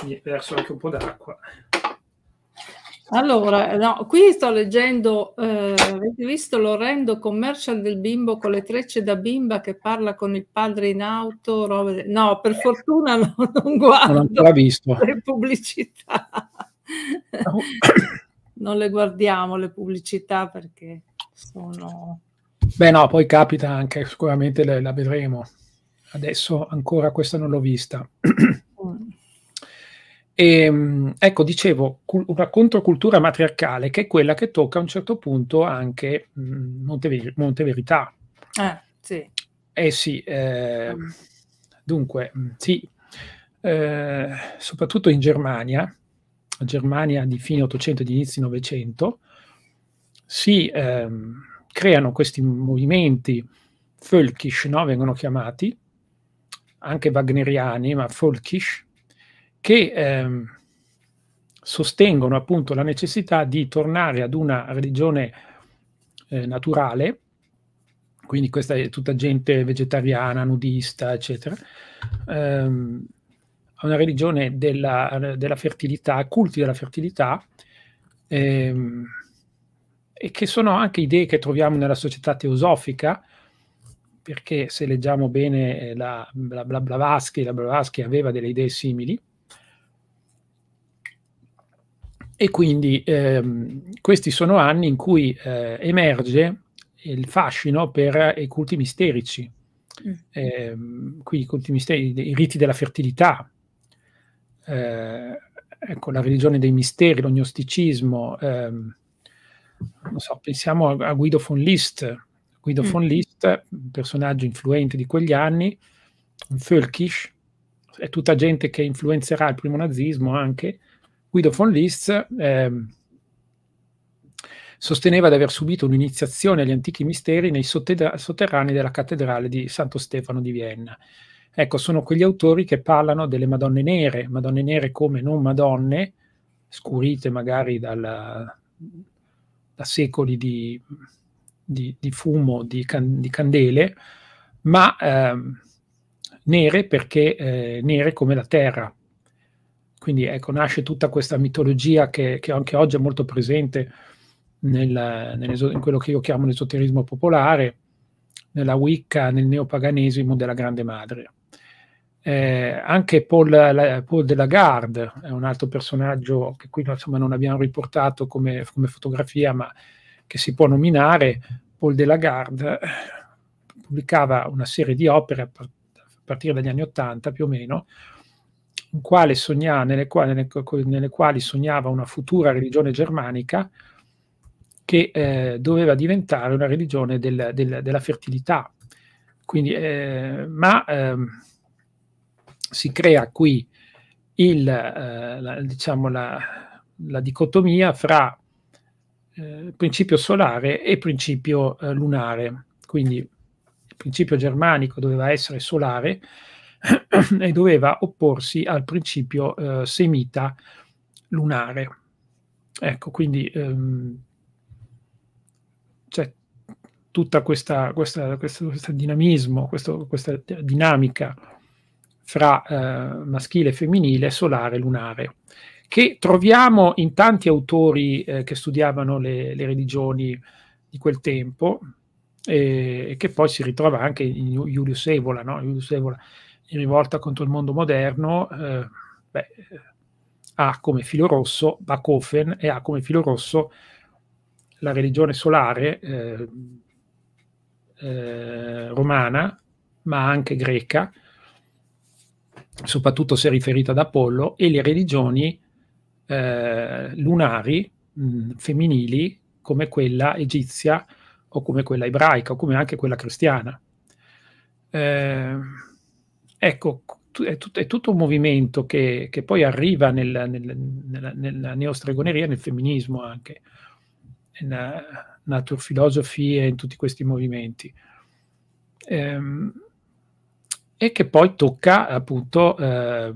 Mi è perso anche un po' d'acqua. Allora, no, qui sto leggendo, eh, avete visto l'orrendo commercial del bimbo con le trecce da bimba che parla con il padre in auto? Robe... No, per fortuna no, non guardo non l'ho visto. le pubblicità. No. non le guardiamo le pubblicità perché sono Beh, no, poi capita anche, sicuramente la, la vedremo. Adesso ancora questa non l'ho vista. Mm. E, ehm, ecco, dicevo, una controcultura matriarcale che è quella che tocca a un certo punto anche mh, mm, Montever- Monteverità. Eh, sì. Eh sì, eh, dunque, sì, eh, soprattutto in Germania, Germania di fine 800 e di inizio 900, si... Sì, ehm, creano questi movimenti folkish, no? vengono chiamati, anche wagneriani, ma folkish, che ehm, sostengono appunto la necessità di tornare ad una religione eh, naturale, quindi questa è tutta gente vegetariana, nudista, eccetera, ehm, una religione della, della fertilità, culti della fertilità, ehm, e che sono anche idee che troviamo nella società teosofica, perché se leggiamo bene eh, la, la, la, Blavatsky, la Blavatsky aveva delle idee simili. E quindi ehm, questi sono anni in cui eh, emerge il fascino per eh, i culti misterici, mm. eh, qui i culti misteri, i riti della fertilità, eh, ecco, la religione dei misteri, l'ognosticismo. Ehm, non so, pensiamo a, a Guido von List. Guido mm. von List, un personaggio influente di quegli anni, un Völkisch, è tutta gente che influenzerà il primo nazismo anche. Guido von List eh, sosteneva di aver subito un'iniziazione agli antichi misteri nei sotterranei della cattedrale di Santo Stefano di Vienna. Ecco, sono quegli autori che parlano delle Madonne nere, Madonne nere come non Madonne, scurite magari dalla, da secoli di, di, di fumo, di, can, di, candele, ma ehm, nere perché eh, nere come la terra. Quindi ecco, nasce tutta questa mitologia che, che anche oggi è molto presente nel, in quello che io chiamo l'esoterismo popolare, nella Wicca, nel neopaganesimo della Grande Madre. Eh, anche Paul, la, Paul della Garde è un altro personaggio che qui insomma, non abbiamo riportato come, come, fotografia, ma che si può nominare. Paul della Garde eh, pubblicava una serie di opere a, par a partire dagli anni Ottanta più o meno, quale sogna, nelle, quali, nelle, nelle, quali, sognava una futura religione germanica che eh, doveva diventare una religione del, del, della fertilità. Quindi, eh, ma ehm, si crea qui il, eh, la, diciamo la, la, dicotomia fra eh, principio solare e principio eh, lunare. Quindi il principio germanico doveva essere solare e doveva opporsi al principio eh, semita lunare. Ecco, quindi ehm, c'è tutta questa, questa, questo, questo dinamismo, questo, questa dinamica fra eh, maschile e femminile, solare e lunare, che troviamo in tanti autori eh, che studiavano le, le, religioni di quel tempo e, e, che poi si ritrova anche in Julius Evola, no? Julius Evola in rivolta contro il mondo moderno, eh, beh, ha come filo rosso Bakofen e ha come filo rosso la religione solare eh, eh, romana, ma anche greca, soprattutto se riferita ad Apollo, e le religioni eh, lunari mh, mm, femminili come quella egizia o come quella ebraica o come anche quella cristiana. Eh, ecco, è, tut è, tutto un movimento che, che poi arriva nel, nel, nella, nella neostregoneria, nel femminismo anche, nella eh, naturfilosofia e in tutti questi movimenti. Eh, e che poi tocca appunto eh,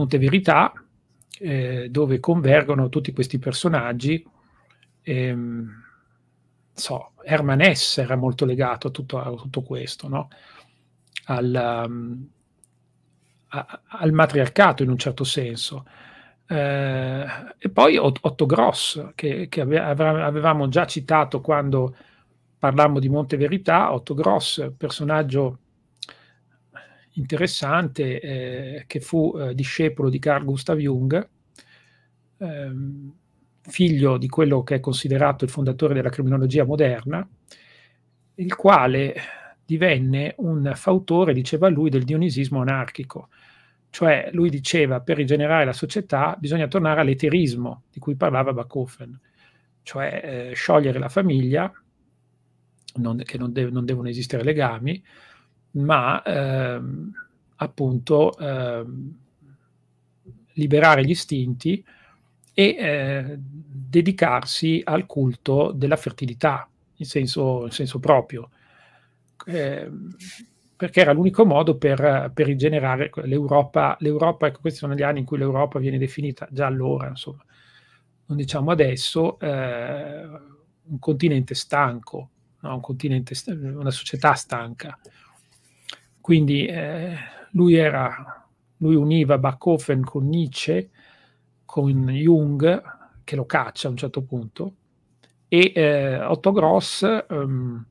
Verità, eh, dove convergono tutti questi personaggi. Eh, so, Herman S era molto legato a tutto, a tutto questo, no? al, ehm, a, al, matriarcato in un certo senso. Eh, e poi Otto Gross, che, che avevamo già citato quando parlammo di Monte Verità, Otto Gross, personaggio interessante eh, che fu eh, discepolo di Carl Gustav Jung, ehm, figlio di quello che è considerato il fondatore della criminologia moderna, il quale divenne un fautore, diceva lui, del dionisismo anarchico. Cioè lui diceva per rigenerare la società bisogna tornare all'eterismo di cui parlava Bachofen, cioè eh, sciogliere la famiglia, non, che non, de- non devono esistere legami, ma ehm, appunto ehm, liberare gli istinti e eh, dedicarsi al culto della fertilità in senso, in senso proprio, eh, perché era l'unico modo per, per rigenerare l'Europa, l'Europa, ecco questi sono gli anni in cui l'Europa viene definita già allora, insomma, non diciamo adesso, eh, un continente stanco, no? un continente, una società stanca. Quindi eh, lui, era, lui univa Bachofen con Nietzsche, con Jung, che lo caccia a un certo punto, e eh, Otto Gross ehm,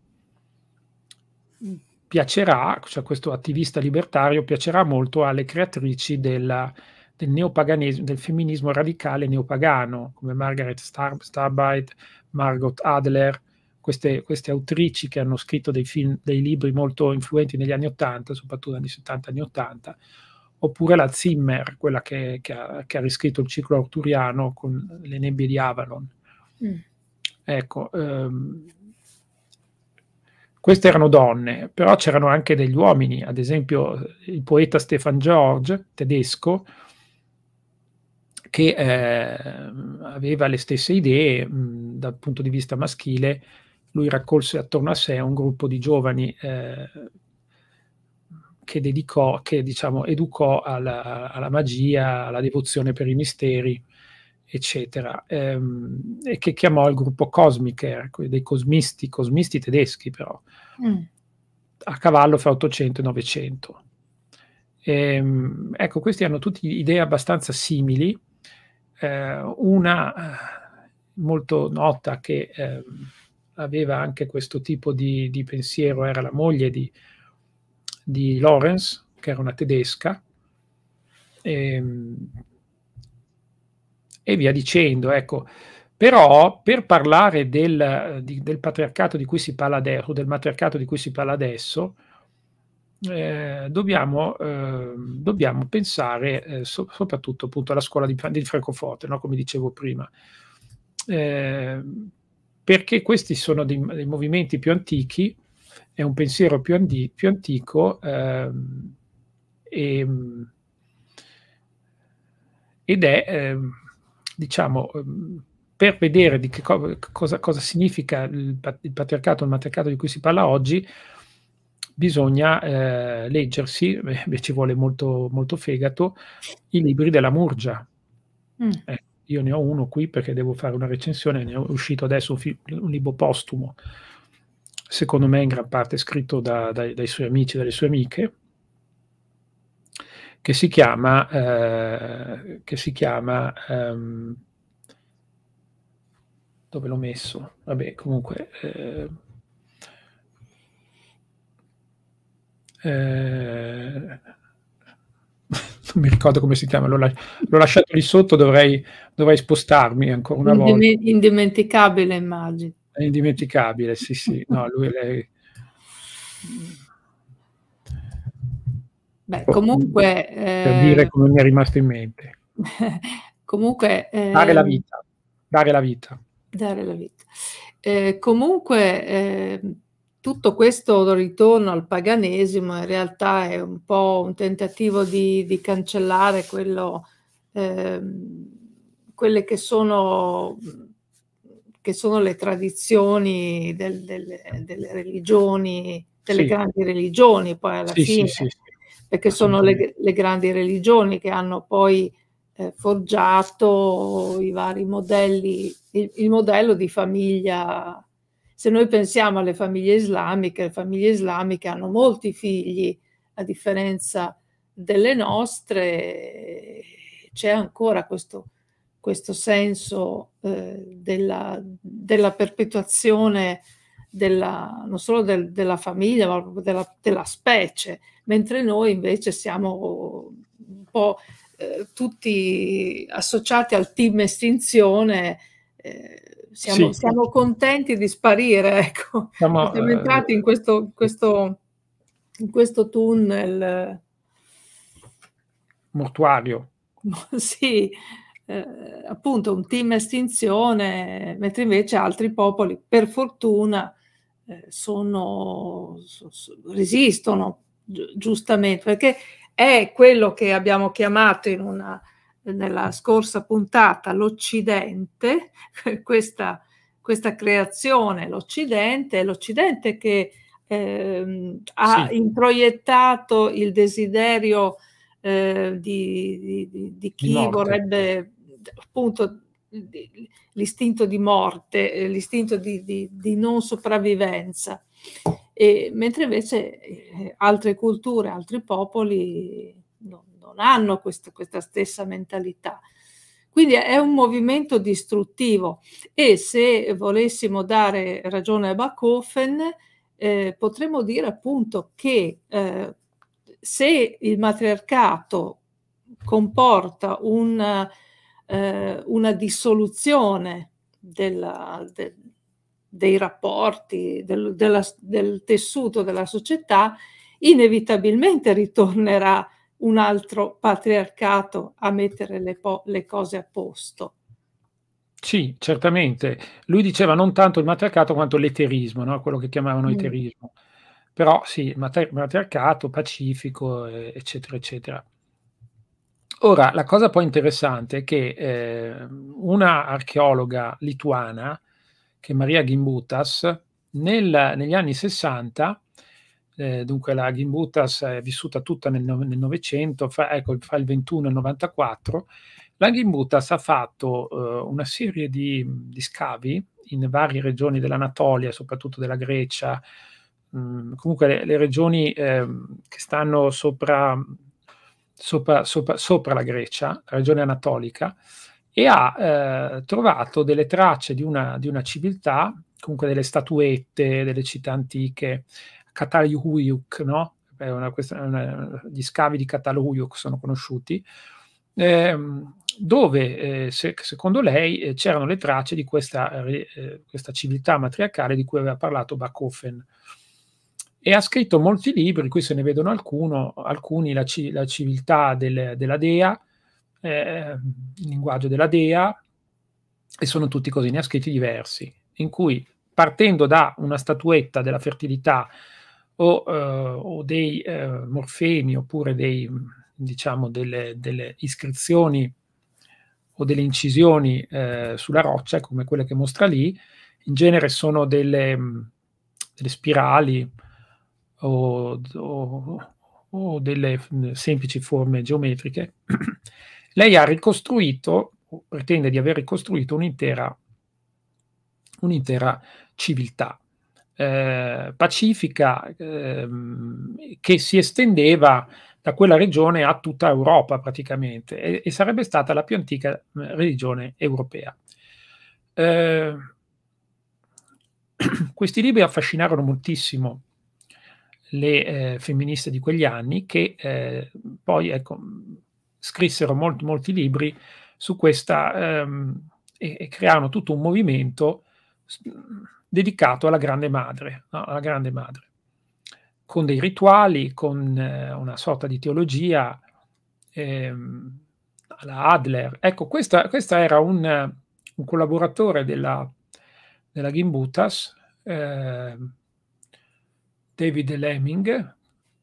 piacerà, cioè questo attivista libertario piacerà molto alle creatrici della, del neopaganesimo, del femminismo radicale neopagano, come Margaret Starbite, Margot Adler, queste, queste, autrici che hanno scritto dei, film, dei libri molto influenti negli anni 80, soprattutto negli anni 70 anni 80, oppure la Zimmer, quella che, che, ha, che ha, riscritto il ciclo arturiano con le nebbie di Avalon. Mm. Ecco, ehm, queste erano donne, però c'erano anche degli uomini, ad esempio eh, il poeta Stefan George, tedesco, che eh, aveva le stesse idee mh, mm, dal punto di vista maschile lui raccolse attorno a sé un gruppo di giovani eh, che dedicò, che diciamo educò alla, alla, magia, alla devozione per i misteri, eccetera, ehm, e che chiamò il gruppo Cosmicer, ecco, dei cosmisti, cosmisti tedeschi però, mm. a cavallo fra 800 e 900. Ehm, ecco, questi hanno tutti idee abbastanza simili, eh, una eh, molto nota che... Ehm, aveva anche questo tipo di, di pensiero, era la moglie di, di Lawrence, che era una tedesca, e, ehm, e via dicendo. Ecco. Però per parlare del, di, del, patriarcato di cui si parla adesso, del matriarcato di cui si parla adesso, eh, dobbiamo, eh, dobbiamo, pensare eh, so, soprattutto appunto alla scuola di, di Francoforte, no? come dicevo prima. Ehm, perché questi sono dei, dei movimenti più antichi, è un pensiero più, andi, più antico ehm, e, ehm, ed è, ehm, diciamo, ehm, per vedere di che co cosa, cosa, significa il, il patriarcato, il matriarcato di cui si parla oggi, bisogna eh, leggersi, beh, ci vuole molto, molto fegato, i libri della Murgia. Mm. Ecco, io ne ho uno qui perché devo fare una recensione, ne è uscito adesso un, un libro postumo, secondo me in gran parte scritto da, dai, dai, suoi amici e dalle sue amiche, che si chiama, eh, che si chiama ehm, dove l'ho messo? Vabbè, comunque... Eh, eh, non mi ricordo come si chiama, l'ho, la- l'ho lasciato lì sotto, dovrei, dovrei spostarmi ancora una Indime- volta. Indimenticabile immagine. indimenticabile, sì, sì. No, lui, lei... Beh, comunque... Per eh... dire come mi è rimasto in mente. comunque... Eh... Dare la vita, dare la vita. Dare la vita. Eh, comunque eh, tutto questo ritorno al paganesimo in realtà è un po' un tentativo di, di cancellare quello, eh, quelle che sono, che sono, le tradizioni del, delle, delle, religioni, delle sì. grandi religioni, poi alla sì, fine, sì, perché sono le, le, grandi religioni che hanno poi eh, forgiato i vari modelli, il, il modello di famiglia se noi pensiamo alle famiglie islamiche, le famiglie islamiche hanno molti figli, a differenza delle nostre, c'è ancora questo, questo senso eh, della, della, perpetuazione della, non solo del, della famiglia, ma proprio della, della, specie, mentre noi invece siamo un po' eh, tutti associati al team estinzione, eh, siamo, sì. siamo, contenti di sparire, ecco. Siamo, siamo eh, entrati in questo, questo, in questo tunnel. Eh. Mortuario. sì, eh, appunto un team estinzione, mentre invece altri popoli, per fortuna, eh, sono, so, so, resistono gi- giustamente, perché è quello che abbiamo chiamato in una nella scorsa puntata l'Occidente, questa, questa creazione, l'Occidente, l'Occidente che ehm, ha sì. introiettato il desiderio eh, di, di, di, chi di vorrebbe appunto l'istinto di morte, eh, l'istinto di, non sopravvivenza. E, mentre invece eh, altre culture, altri popoli non, non hanno questo, questa stessa mentalità. Quindi è un movimento distruttivo e se volessimo dare ragione a Bachofen, eh, potremmo dire appunto che eh, se il matriarcato comporta una, eh, una dissoluzione della, de, dei rapporti, del, della, del tessuto della società, inevitabilmente ritornerà un altro patriarcato a mettere le, po- le cose a posto. Sì, certamente. Lui diceva non tanto il matriarcato quanto l'eterismo, no? quello che chiamavano mm. eterismo. Però sì, mater- matriarcato, pacifico, eh, eccetera, eccetera. Ora, la cosa poi interessante è che eh, una archeologa lituana, che è Maria Gimbutas, nel, negli anni 60 eh, dunque la Gimbutas è vissuta tutta nel, Novecento, fra, ecco, fra il 21 e il 94. La Gimbutas ha fatto eh, una serie di, di, scavi in varie regioni dell'Anatolia, soprattutto della Grecia, mh, mm, comunque le, le regioni eh, che stanno sopra, sopra, sopra, sopra, la Grecia, la regione anatolica, e ha eh, trovato delle tracce di una, di una civiltà, comunque delle statuette, delle città antiche, Katalhuyuk, no? È una, questa, una, gli scavi di Katalhuyuk sono conosciuti, ehm, dove eh, se, secondo lei eh, c'erano le tracce di questa, eh, questa, civiltà matriarcale di cui aveva parlato Bachofen. E ha scritto molti libri, qui se ne vedono alcuno, alcuni, la, ci, la civiltà del, della dea, ehm, il linguaggio della dea, e sono tutti così, ne ha scritti diversi, in cui partendo da una statuetta della fertilità o, eh, o dei eh, morfemi oppure dei, diciamo, delle, delle, iscrizioni o delle incisioni eh, sulla roccia, come quelle che mostra lì, in genere sono delle, delle spirali o, o, o delle semplici forme geometriche. Lei ha ricostruito, o pretende di aver ricostruito un'intera, un'intera civiltà. Eh, pacifica ehm, che si estendeva da quella regione a tutta Europa praticamente e, e sarebbe stata la più antica mm, religione europea. Eh, questi libri affascinarono moltissimo le eh, femministe di quegli anni che eh, poi ecco, scrissero molti, molti libri su questa ehm, e, e crearono tutto un movimento dedicato alla grande madre, no? alla grande madre con dei rituali, con eh, una sorta di teologia ehm, alla Adler. Ecco, questo era un, un, collaboratore della, della Gimbutas, eh, David Lemming,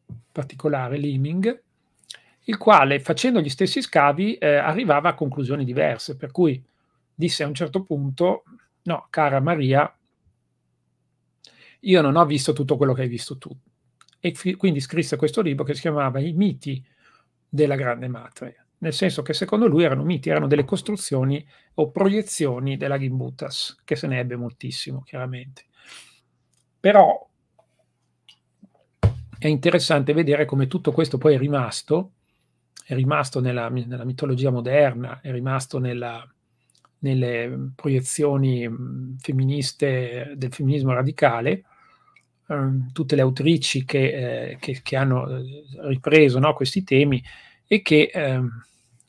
in particolare Lemming, il quale facendo gli stessi scavi eh, arrivava a conclusioni diverse, per cui disse a un certo punto, no, cara Maria, io non ho visto tutto quello che hai visto tu. E f- quindi scrisse questo libro che si chiamava I miti della grande madre, nel senso che secondo lui erano miti, erano delle costruzioni o proiezioni della Gimbutas, che se ne ebbe moltissimo, chiaramente. Però è interessante vedere come tutto questo poi è rimasto, è rimasto nella, nella mitologia moderna, è rimasto nella, nelle mm, proiezioni mm, femministe del femminismo radicale, ehm, tutte le autrici che, eh, che, che hanno eh, ripreso no, questi temi e che eh,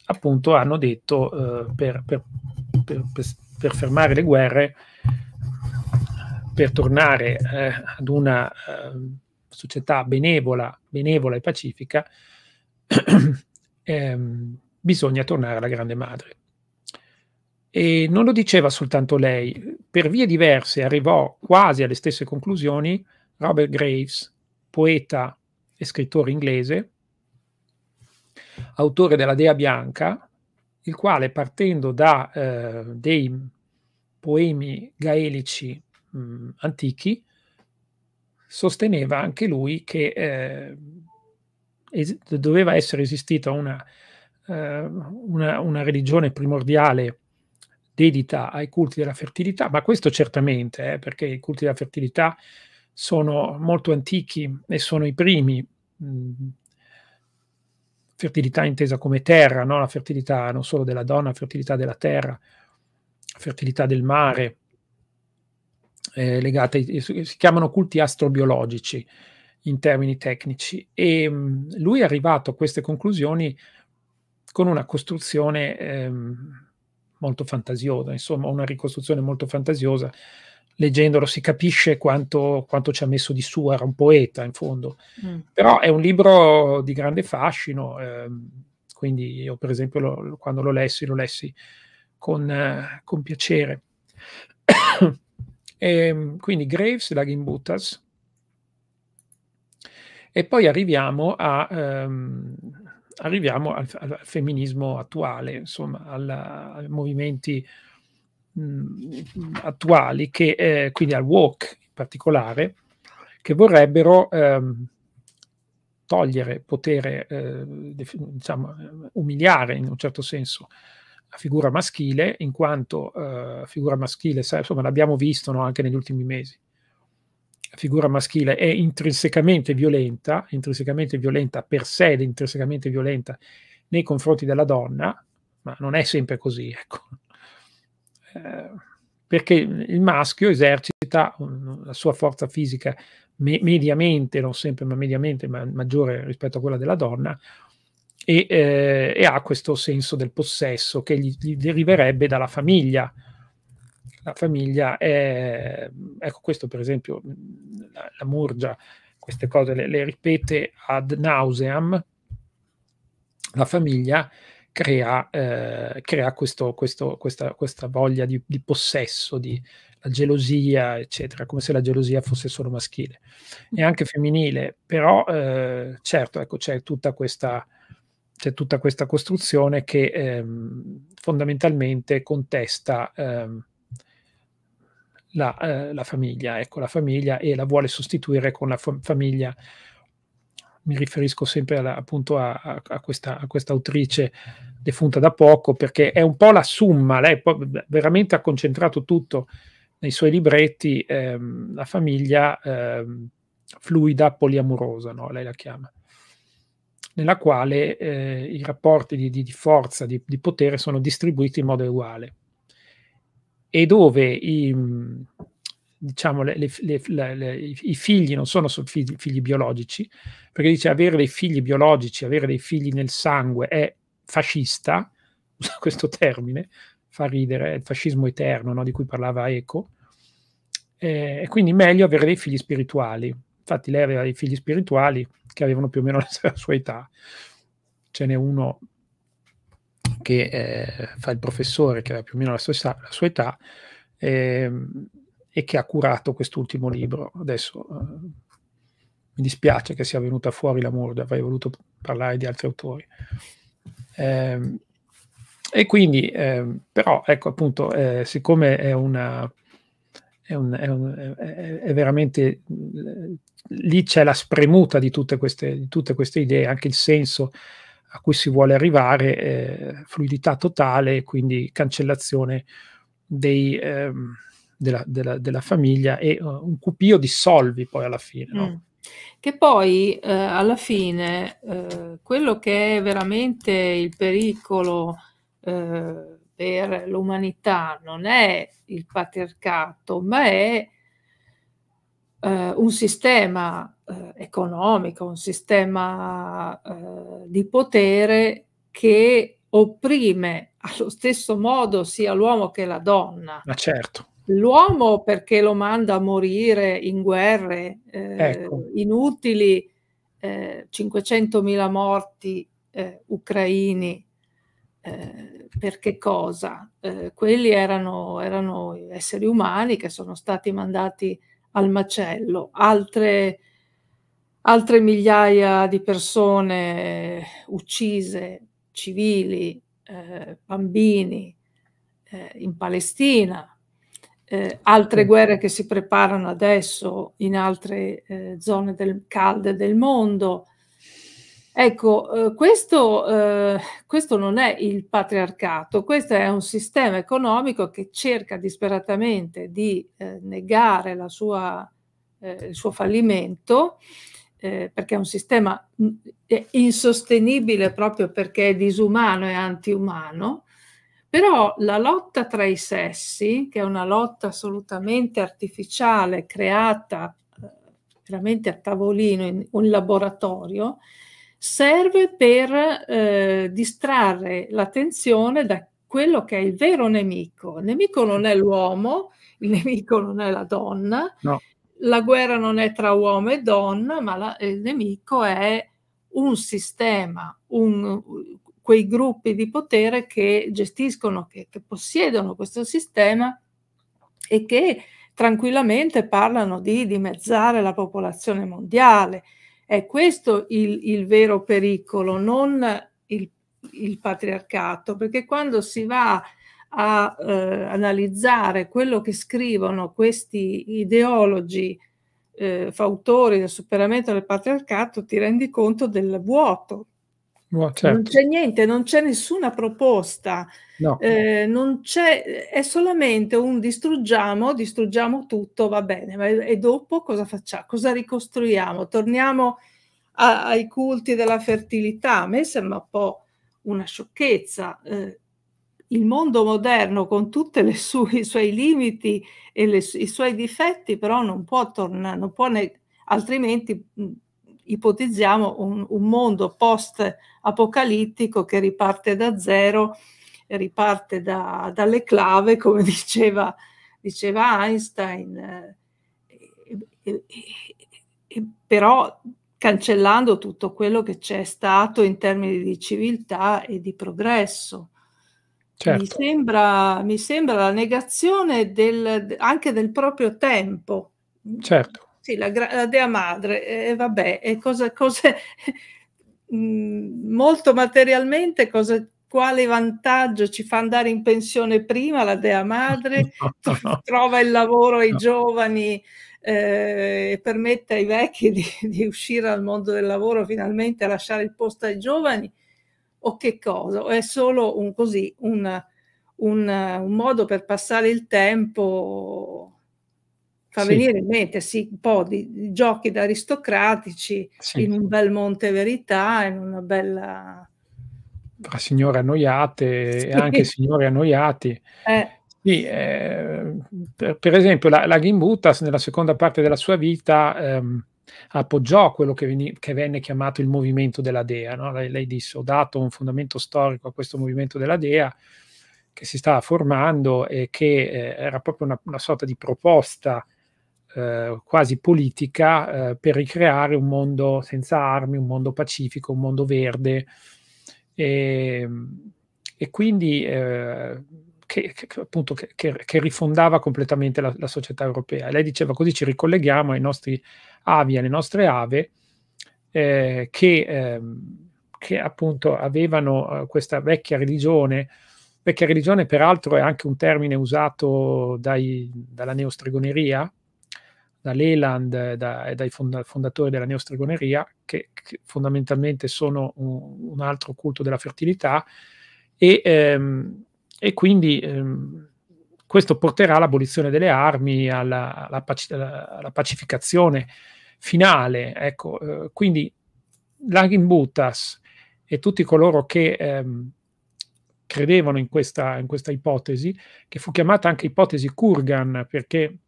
appunto hanno detto eh, per, per, per, per, fermare le guerre, per tornare eh, ad una società benevola, benevola, e pacifica, ehm, bisogna tornare alla grande madre. E non lo diceva soltanto lei, per vie diverse arrivò quasi alle stesse conclusioni Robert Graves, poeta e scrittore inglese, autore della Dea Bianca, il quale partendo da eh, dei poemi gaelici mh, antichi, sosteneva anche lui che eh, es- doveva essere esistita una, eh, una, una religione primordiale dedita ai culti della fertilità, ma questo certamente, eh, perché i culti della fertilità sono molto antichi e sono i primi. Mm, fertilità intesa come terra, no? la fertilità non solo della donna, la fertilità della terra, la fertilità del mare, eh, legate, eh, si chiamano culti astrobiologici in termini tecnici. E mh, mm, lui è arrivato a queste conclusioni con una costruzione ehm, molto fantasiosa, insomma una ricostruzione molto fantasiosa. Leggendolo si capisce quanto, quanto ci ha messo di suo, era un poeta in fondo. Mm. Però è un libro di grande fascino, ehm, quindi io per esempio lo, quando lo lessi, lo lessi con, eh, con piacere. e, ehm, quindi Graves, Lagin Buttas. E poi arriviamo a... Ehm, arriviamo al, al femminismo attuale, insomma, alla, ai movimenti mh, mm, attuali, che, eh, quindi al woke in particolare, che vorrebbero ehm, togliere, potere, eh, diciamo, umiliare in un certo senso la figura maschile, in quanto eh, figura maschile, insomma, l'abbiamo visto no, anche negli ultimi mesi figura maschile è intrinsecamente violenta, intrinsecamente violenta per sé ed intrinsecamente violenta nei confronti della donna, ma non è sempre così, ecco. Eh, perché il maschio esercita la sua forza fisica mediamente, non sempre, ma mediamente ma maggiore rispetto a quella della donna, e, eh, e ha questo senso del possesso che gli, gli deriverebbe dalla famiglia, la famiglia è, ecco questo per esempio, mm, la, la Murgia, queste cose le, le ripete ad nauseam, la famiglia crea, eh, crea questo, questo, questa, questa, voglia di, di, possesso, di la gelosia, eccetera, come se la gelosia fosse solo maschile e anche femminile, però eh, certo, ecco, c'è tutta questa, c'è tutta questa costruzione che ehm, fondamentalmente contesta ehm, la, eh, la, famiglia, ecco la famiglia e la vuole sostituire con la fam- famiglia. Mi riferisco sempre alla, appunto a, a, a questa, autrice defunta da poco perché è un po' la summa, lei po- veramente ha concentrato tutto nei suoi libretti, ehm, la famiglia ehm, fluida poliamorosa, no? lei la chiama nella quale eh, i rapporti di, di, di forza, di, di, potere sono distribuiti in modo uguale e dove i, mm, diciamo, le, le, le, i figli non sono solo figli, figli, biologici, perché dice avere dei figli biologici, avere dei figli nel sangue è fascista, usa questo termine, fa ridere, è il fascismo eterno no, di cui parlava Eco, eh, e quindi meglio avere dei figli spirituali. Infatti lei aveva dei figli spirituali che avevano più o meno la sua età. Ce n'è uno che eh, fa il professore, che era più o meno la sua, la sua età, eh, e che ha curato quest'ultimo libro. Adesso eh, mi dispiace che sia venuta fuori la Murda, avrei voluto parlare di altri autori. Ehm, e quindi, ehm, però, ecco appunto, eh, siccome è una... È, un, è, un, è, veramente lì c'è la spremuta di tutte, queste, di tutte queste idee, anche il senso a cui si vuole arrivare, eh, fluidità totale, quindi cancellazione dei, ehm, della, della, della, famiglia e uh, un cupio di solvi poi alla fine. No? Mm. Che poi eh, alla fine eh, quello che è veramente il pericolo eh, per l'umanità non è il patriarcato, ma è eh, un sistema eh, economico, un sistema eh, di potere che opprime allo stesso modo sia l'uomo che la donna. Ma certo. L'uomo perché lo manda a morire in guerre eh, ecco. inutili, 500.000 eh, morti eh, ucraini, eh, per che cosa? quelli erano, erano, esseri umani che sono stati mandati al macello, altre altre migliaia di persone eh, uccise, civili, eh, bambini eh, in Palestina, eh, altre guerre che si preparano adesso in altre eh, zone del, calde del mondo. Ecco, eh, questo, questo non è il patriarcato, questo è un sistema economico che cerca disperatamente di negare sua, il suo fallimento eh, perché è un sistema mm, insostenibile proprio perché è disumano e antiumano, però la lotta tra i sessi, che è una lotta assolutamente artificiale, creata eh, veramente a tavolino in un laboratorio, serve per eh, distrarre l'attenzione da quello che è il vero nemico. Il nemico non è l'uomo, il nemico non è la donna, no la guerra non è tra uomo e donna, ma la, eh, il nemico è un sistema, un, quei gruppi di potere che gestiscono, che, che possiedono questo sistema e che tranquillamente parlano di dimezzare la popolazione mondiale. È questo il, il vero pericolo, non il, il patriarcato, perché quando si va a eh, analizzare quello che scrivono questi ideologi eh, fautori del superamento del patriarcato, ti rendi conto del vuoto. Oh, certo. Non c'è niente, non c'è nessuna proposta, no. eh, non c'è, è solamente un distruggiamo, distruggiamo tutto, va bene, ma e dopo cosa facciamo? Cosa ricostruiamo? Torniamo a, ai culti della fertilità, a me sembra un po' una sciocchezza. Eh, il mondo moderno con tutti i suoi limiti e le, i suoi difetti, però non può tornare, non può ne, altrimenti mh, ipotizziamo un, un mondo post-apocalittico che riparte da zero, riparte da, dalle clave, come diceva, diceva Einstein, eh, eh, eh, però cancellando tutto quello che c'è stato in termini di civiltà e di progresso. Certo. Mi, sembra, mi, sembra, la negazione del, anche del proprio tempo. Certo. Sì, la, la Dea Madre, e eh, vabbè, e cosa, cosa mm, molto materialmente cosa, quale vantaggio ci fa andare in pensione prima la Dea Madre, trova il lavoro ai giovani eh, e permette ai vecchi di, di, uscire al mondo del lavoro finalmente lasciare il posto ai giovani o che cosa, o è solo un così, un, un, un modo per passare il tempo fa sì. venire in mente sì, un po' di, di giochi da aristocratici sì. in un bel Monte Verità, in una bella... Tra signore annoiate sì. e anche signori annoiati. Eh. Sì, eh, per, per, esempio la, la Gimbutas nella seconda parte della sua vita ehm, appoggiò quello che, veni, che venne chiamato il movimento della Dea. No? Lei, lei, disse ho dato un fondamento storico a questo movimento della Dea che si stava formando e che eh, era proprio una, una, sorta di proposta eh, quasi politica eh, per ricreare un mondo senza armi, un mondo pacifico, un mondo verde. E, ehm, e quindi eh, che, che, appunto, che, che, rifondava completamente la, la, società europea. Lei diceva così ci ricolleghiamo ai nostri avi, alle nostre ave, eh, che, ehm, che, appunto avevano eh, questa vecchia religione, vecchia religione peraltro è anche un termine usato dai, dalla neostregoneria, da Leland eh, e da, dai fondatori della neostregoneria, che, che fondamentalmente sono un, un, altro culto della fertilità, e, ehm, e quindi ehm, questo porterà all'abolizione delle armi, alla, alla, paci- alla pacificazione finale. Ecco, eh, quindi Lagin Butas e tutti coloro che ehm, credevano in questa, in questa, ipotesi, che fu chiamata anche ipotesi Kurgan perché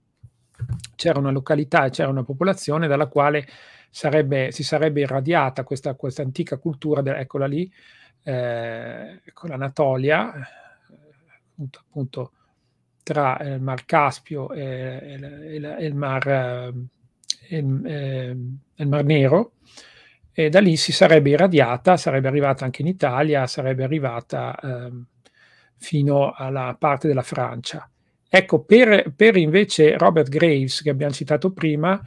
c'era una località e c'era una popolazione dalla quale sarebbe, si sarebbe irradiata questa, questa antica cultura, de, eccola lì, eh, ecco l'Anatolia, eh, appunto, appunto tra eh, il Mar Caspio e, e, e il, Mar, il, ehm, eh, ehm, il Mar Nero e da lì si sarebbe irradiata, sarebbe arrivata anche in Italia, sarebbe arrivata eh, fino alla parte della Francia. Ecco, per, per, invece Robert Graves, che abbiamo citato prima,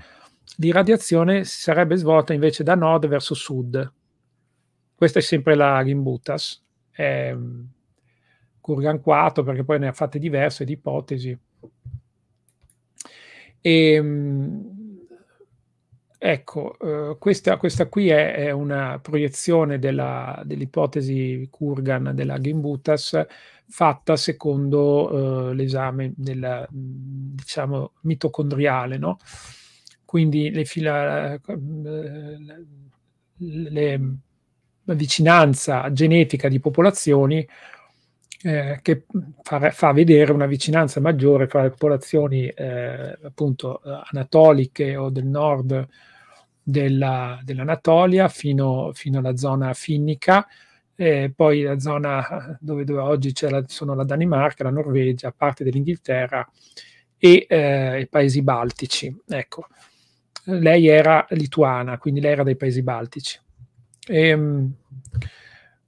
l'irradiazione si sarebbe svolta invece da nord verso sud. Questa è sempre la Gimbutas. Eh, Kurgan 4, perché poi ne ha fatte diverse di ipotesi. E, ehm, ecco, eh, questa, questa, qui è, è una proiezione dell'ipotesi Kurgan della Gimbutas fatta secondo eh, l'esame diciamo, mitocondriale, no? Quindi le fila, eh, le, le, la vicinanza genetica di popolazioni eh, che fa, fa, vedere una vicinanza maggiore tra le popolazioni eh, appunto eh, anatoliche o del nord della, dell'Anatolia fino, fino, alla zona finnica, eh, poi la zona dove, dove oggi la, sono la Danimarca, la Norvegia, parte dell'Inghilterra e eh, i paesi baltici. Ecco, lei era lituana, quindi lei era dei paesi baltici. E, ehm,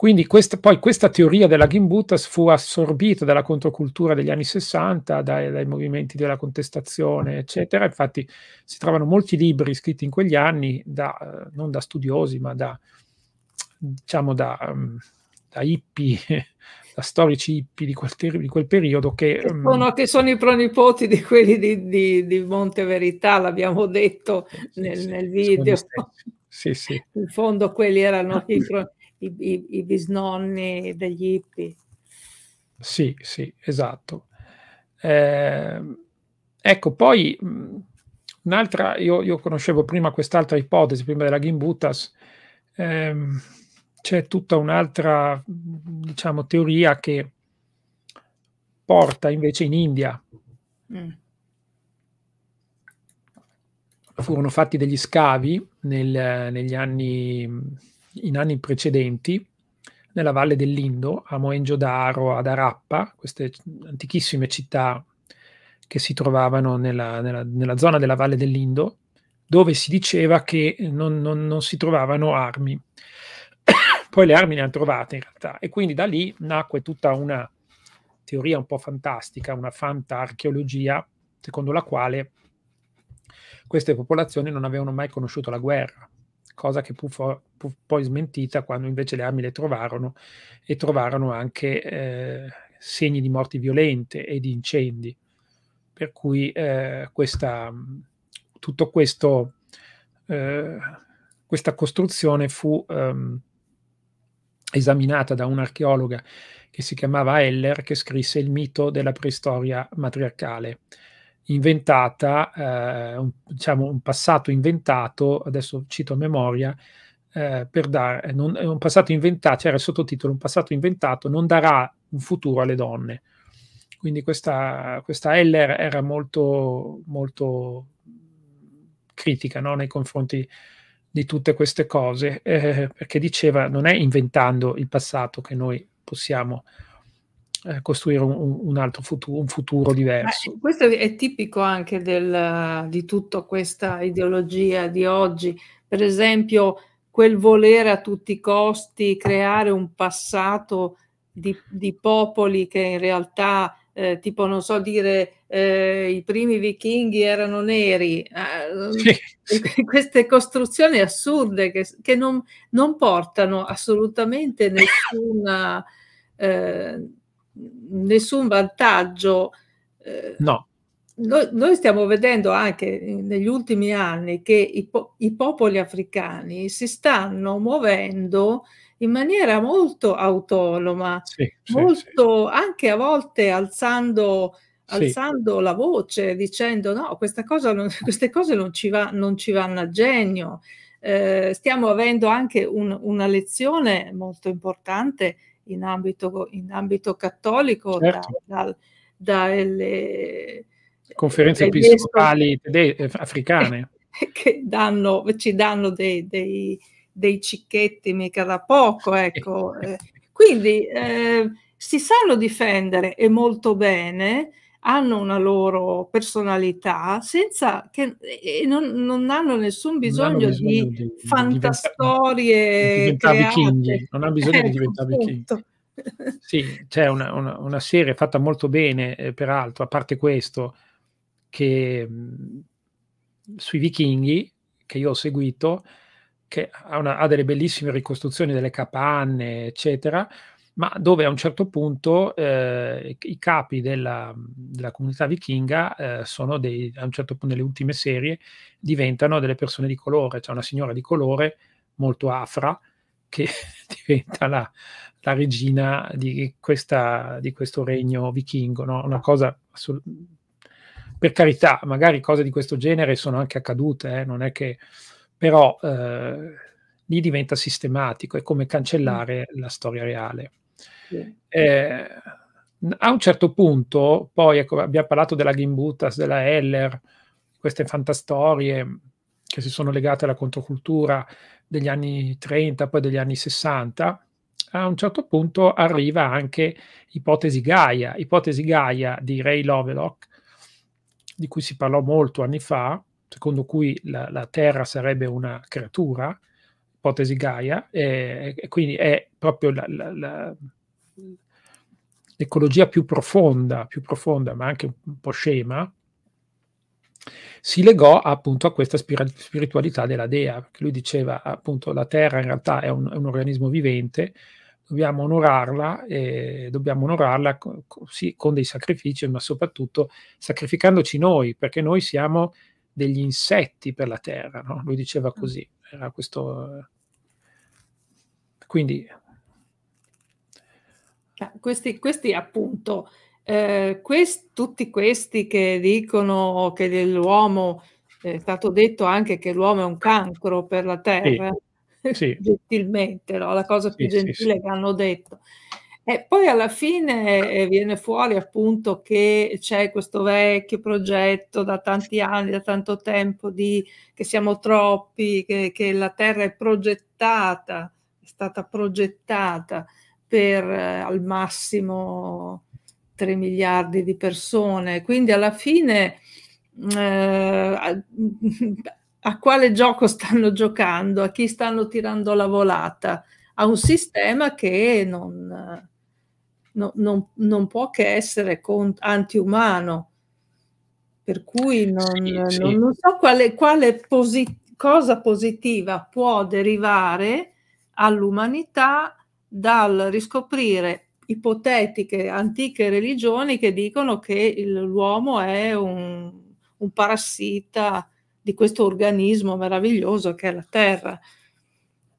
quindi questa, poi questa teoria della Gimbutas fu assorbita dalla controcultura degli anni 60, dai, dai, movimenti della contestazione, eccetera. Infatti si trovano molti libri scritti in quegli anni, da, eh, non da studiosi, ma da, diciamo da, um, da hippie, da storici hippie di quel, di quel periodo. Che, um, sono, che, sono, i pronipoti di quelli di, di, di Monte Verità, l'abbiamo detto nel, sì, nel video. Sì, sì. In fondo quelli erano ah, i, pronipoti i, i, i bisnonni degli hippie. Sì, sì, esatto. Eh, ecco, poi mh, un'altra, io, io, conoscevo prima quest'altra ipotesi, prima della Gimbutas, ehm, c'è tutta un'altra, diciamo, teoria che porta invece in India. Mm. Furono fatti degli scavi nel, negli anni in anni precedenti nella valle dell'Indo, a Mohenjo-Daro, ad Arappa, queste antichissime città che si trovavano nella, nella, nella zona della valle dell'Indo, dove si diceva che non, non, non si trovavano armi. Poi le armi le hanno trovate in realtà e quindi da lì nacque tutta una teoria un po' fantastica, una fanta-archeologia, secondo la quale queste popolazioni non avevano mai conosciuto la guerra cosa che fu, fu, poi smentita quando invece le armi le trovarono e trovarono anche eh, segni di morti violente e di incendi. Per cui eh, questa, tutto questo, eh, questa costruzione fu ehm, esaminata da un'archeologa che si chiamava Heller, che scrisse il mito della preistoria matriarcale inventata, eh, un, diciamo un passato inventato, adesso cito a memoria, eh, per dare, eh, non, eh, un passato inventato, c'era cioè il sottotitolo, un passato inventato non darà un futuro alle donne. Quindi questa, questa Heller era molto, molto critica no? nei confronti di tutte queste cose, eh, perché diceva non è inventando il passato che noi possiamo eh, costruire un, un altro futuro, un futuro diverso. Ma questo è tipico anche del, di tutta questa ideologia di oggi, per esempio quel volere a tutti i costi creare un passato di, di popoli che in realtà, eh, tipo non so dire, eh, i primi vichinghi erano neri, eh, sì. queste costruzioni assurde che, che non, non, portano assolutamente nessuna... Eh, nessun vantaggio. Eh, no. Noi, noi, stiamo vedendo anche negli ultimi anni che i, po i, popoli africani si stanno muovendo in maniera molto autonoma, sì, molto, sì, anche a volte alzando, alzando la voce, dicendo no, non, queste cose non ci, va, non ci, vanno a genio. Eh, stiamo avendo anche un, una lezione molto importante in ambito, in ambito cattolico certo. dalle da, da conferenze episcopali eh, africane che danno, ci danno dei, dei, dei, cicchetti mica da poco. Ecco. Eh. quindi eh, si sanno difendere e molto bene, hanno una loro personalità senza che, e non, non hanno nessun bisogno, hanno bisogno di, di, fantastorie. Di create. non hanno bisogno eh, di diventare vichinghi. Sì, c'è una, una, una, serie fatta molto bene, eh, peraltro, a parte questo, che mm, sui vichinghi, che io ho seguito, che ha, una, ha delle bellissime ricostruzioni delle capanne, eccetera, ma dove a un certo punto eh, i capi della, della comunità vichinga eh, sono dei, a un certo punto nelle ultime serie, diventano delle persone di colore, c'è una signora di colore molto afra che diventa la, la regina di, questa, di, questo regno vichingo, no? una cosa assolut- per carità, magari cose di questo genere sono anche accadute, eh, non è che però eh, lì diventa sistematico, è come mm. cancellare la storia reale. Eh, a un certo punto, poi ecco, abbiamo parlato della Gimbutas, della Heller, queste fantastorie che si sono legate alla controcultura degli anni 30, poi degli anni 60, a un certo punto arriva anche Ipotesi Gaia, Ipotesi Gaia di Ray Lovelock, di cui si parlò molto anni fa, secondo cui la, la Terra sarebbe una creatura, Ipotesi Gaia, e, e quindi è proprio la, la, l'ecologia più profonda, più profonda ma anche un po' scema, si legò appunto a questa spiritualità della dea, perché lui diceva appunto la terra in realtà è un, è un organismo vivente, dobbiamo onorarla, eh, dobbiamo onorarla co- sì, con dei sacrifici, ma soprattutto sacrificandoci noi, perché noi siamo degli insetti per la terra, no? lui diceva mm. così, era questo... Quindi questi, questi appunto, eh, quest, tutti questi che dicono che l'uomo, è stato detto anche che l'uomo è un cancro per la terra, sì, sì. gentilmente, no? la cosa più sì, gentile che hanno detto. E poi alla fine eh, viene fuori appunto che c'è questo vecchio progetto da tanti anni, da tanto tempo, di, che siamo troppi, che, che la Terra è progettata, è stata progettata per eh, al massimo 3 miliardi di persone. Quindi alla fine mm, eh, a, a, quale gioco stanno giocando? A chi stanno tirando la volata? A un sistema che non, no, non, non può che essere antiumano. Per cui non, sì, sì. non so quale, quale posi cosa positiva può derivare all'umanità dal riscoprire ipotetiche antiche religioni che dicono che l'uomo è un, un parassita di questo organismo meraviglioso che è la Terra.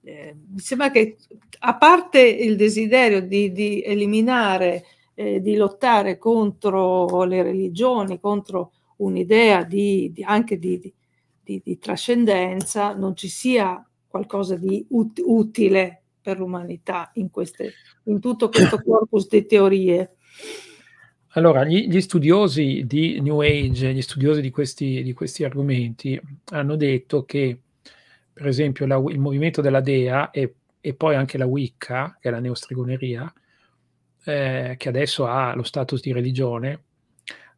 Eh, sembra che, a parte il desiderio di, di eliminare, eh, di lottare contro le religioni, contro un'idea di, di, anche di, trascendenza, non ci sia qualcosa di ut- utile per l'umanità in, queste, in tutto questo corpus di teorie? Allora, gli, gli, studiosi di New Age, gli studiosi di questi, di questi argomenti, hanno detto che, per esempio, la, il movimento della Dea e, e, poi anche la Wicca, che è la neostregoneria, eh, che adesso ha lo status di religione,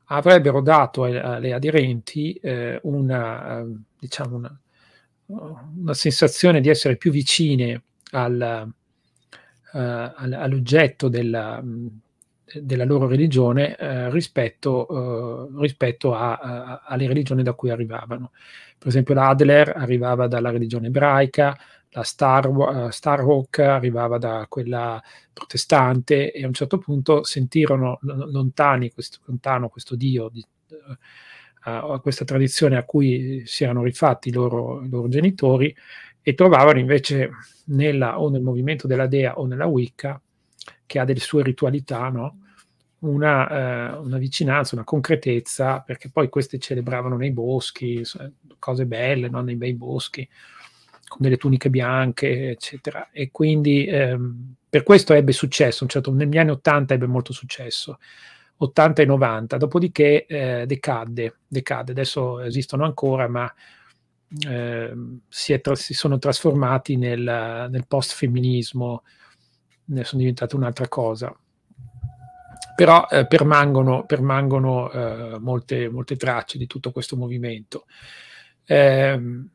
avrebbero dato alle aderenti eh, una, eh, diciamo una, una sensazione di essere più vicine al, uh, all'oggetto della, della, loro religione uh, rispetto, uh, rispetto a, a, alle religioni da cui arrivavano. Per esempio l'Adler arrivava dalla religione ebraica, la Star, Starhawk arrivava da quella protestante e a un certo punto sentirono lontani questo, lontano questo dio di, a questa tradizione a cui si erano rifatti i loro, i loro genitori e trovavano invece nella, o nel movimento della Dea o nella Wicca, che ha delle sue ritualità, no? una, eh, una, vicinanza, una concretezza, perché poi queste celebravano nei boschi, cose belle, no? nei bei boschi, con delle tuniche bianche, eccetera. E quindi ehm, per questo ebbe successo, certo, negli anni 80 ebbe molto successo. 80 e 90, dopodiché eh, decadde, decadde, adesso esistono ancora, ma eh, si, tra- si, sono trasformati nel, nel post-femminismo, ne sono diventate un'altra cosa. Però eh, permangono, permangono eh, molte, molte, tracce di tutto questo movimento. Ehm,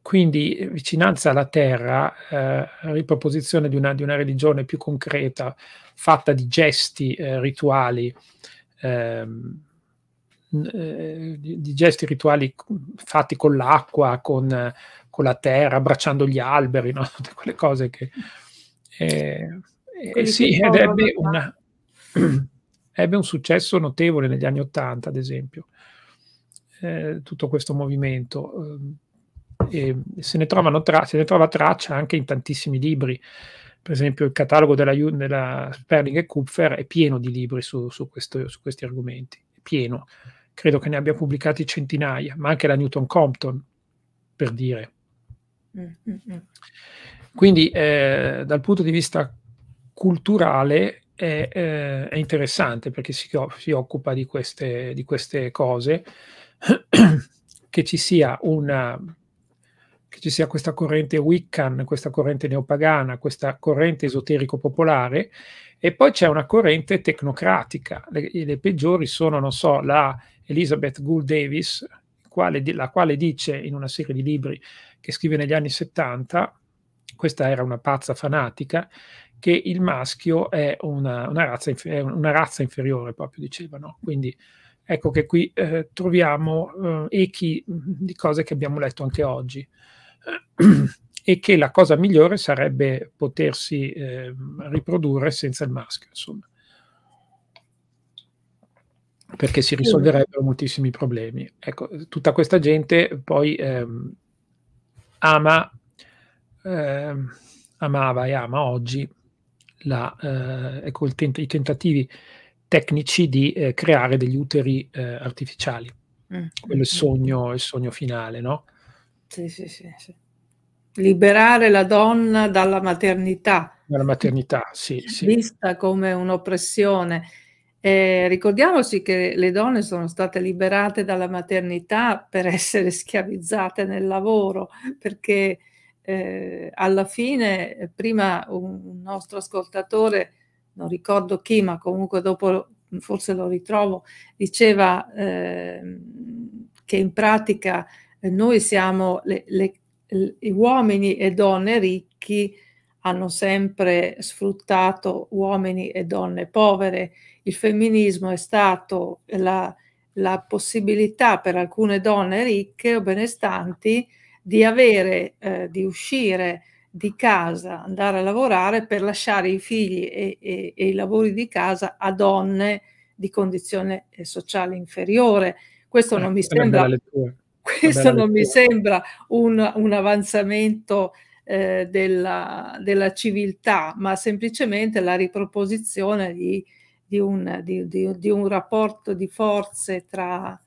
quindi vicinanza alla terra, eh, riproposizione di una, di una, religione più concreta, fatta di gesti eh, rituali, ehm, eh, di gesti rituali fatti con l'acqua, con, con la terra, abbracciando gli alberi, no? tutte quelle cose che... Eh, eh, sì, ed ebbe, una, ebbe, un successo notevole negli anni Ottanta, ad esempio, eh, tutto questo movimento. Eh, se, ne tra, se, ne trova traccia anche in tantissimi libri. Per esempio, il catalogo della, della Sperling e Kupfer è pieno di libri su, su, questo, su questi argomenti, pieno credo che ne abbia pubblicati centinaia, ma anche la Newton Compton, per dire. Mm, mm, mm. Quindi eh, dal punto di vista culturale è, eh, è interessante perché si, si occupa di queste, di queste cose, che ci sia una che ci sia questa corrente Wiccan, questa corrente neopagana, questa corrente esoterico popolare e poi c'è una corrente tecnocratica. Le, le peggiori sono, non so, la Elizabeth Gould Davis, quale, la quale dice in una serie di libri che scrive negli anni 70, questa era una pazza fanatica, che il maschio è una, una, razza, è una razza, inferiore, proprio dicevano. Quindi ecco che qui eh, troviamo eh, echi di cose che abbiamo letto anche oggi. e che la cosa migliore sarebbe potersi eh, riprodurre senza il maschio, insomma perché si risolverebbero moltissimi problemi. Ecco, tutta questa gente poi ehm, ama, ehm, amava e ama oggi la, eh, ecco, tent- i tentativi tecnici di eh, creare degli uteri eh, artificiali. Mm. Quello è il mm. sogno, il sogno finale, no? Sì, sì, sì, sì. Liberare la donna dalla maternità. Dalla maternità, sì. Vista come un'oppressione eh, ricordiamoci che le donne sono state liberate dalla maternità per essere schiavizzate nel lavoro, perché eh, alla fine, prima un nostro ascoltatore, non ricordo chi, ma comunque dopo forse lo ritrovo, diceva eh, che in pratica eh, noi siamo le, le, le, uomini e donne ricchi hanno sempre sfruttato uomini e donne povere. Il femminismo è stato la, la possibilità per alcune donne ricche o benestanti di avere, eh, di uscire di casa, andare a lavorare per lasciare i figli e, e, e i lavori di casa a donne di condizione eh, sociale inferiore. Questo eh, non mi sembra, questo non mi sembra un, un avanzamento eh, della, della, civiltà, ma semplicemente la riproposizione di, di, un, di, di un, rapporto di forze tra,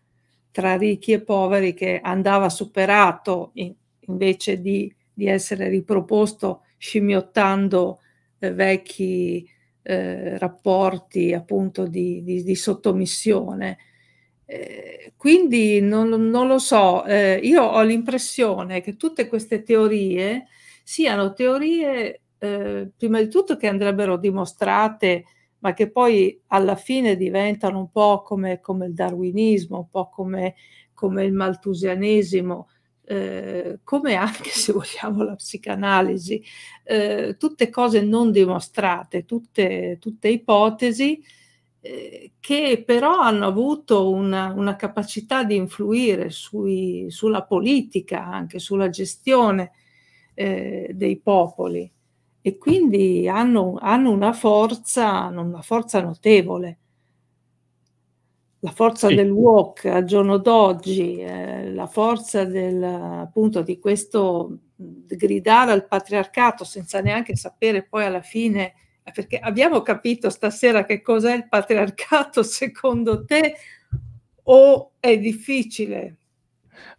tra, ricchi e poveri che andava superato in, invece di, essere riproposto scimmiottando eh, vecchi eh, rapporti appunto di, sottomissione. Eh, quindi non, non, lo so, eh, io ho l'impressione che tutte queste teorie siano teorie eh, prima di tutto che andrebbero dimostrate, ma che poi alla fine diventano un po' come, come il darwinismo, un po' come, come il maltusianesimo, eh, come anche se vogliamo la psicanalisi, eh, tutte cose non dimostrate, tutte, tutte ipotesi eh, che però hanno avuto una, una capacità di influire sui, sulla politica, anche sulla gestione eh, dei popoli e quindi hanno, hanno una, forza, una forza notevole. La forza sì. del walk al giorno d'oggi, eh, la forza del, appunto di questo gridare al patriarcato senza neanche sapere poi alla fine, perché abbiamo capito stasera che cos'è il patriarcato secondo te o è difficile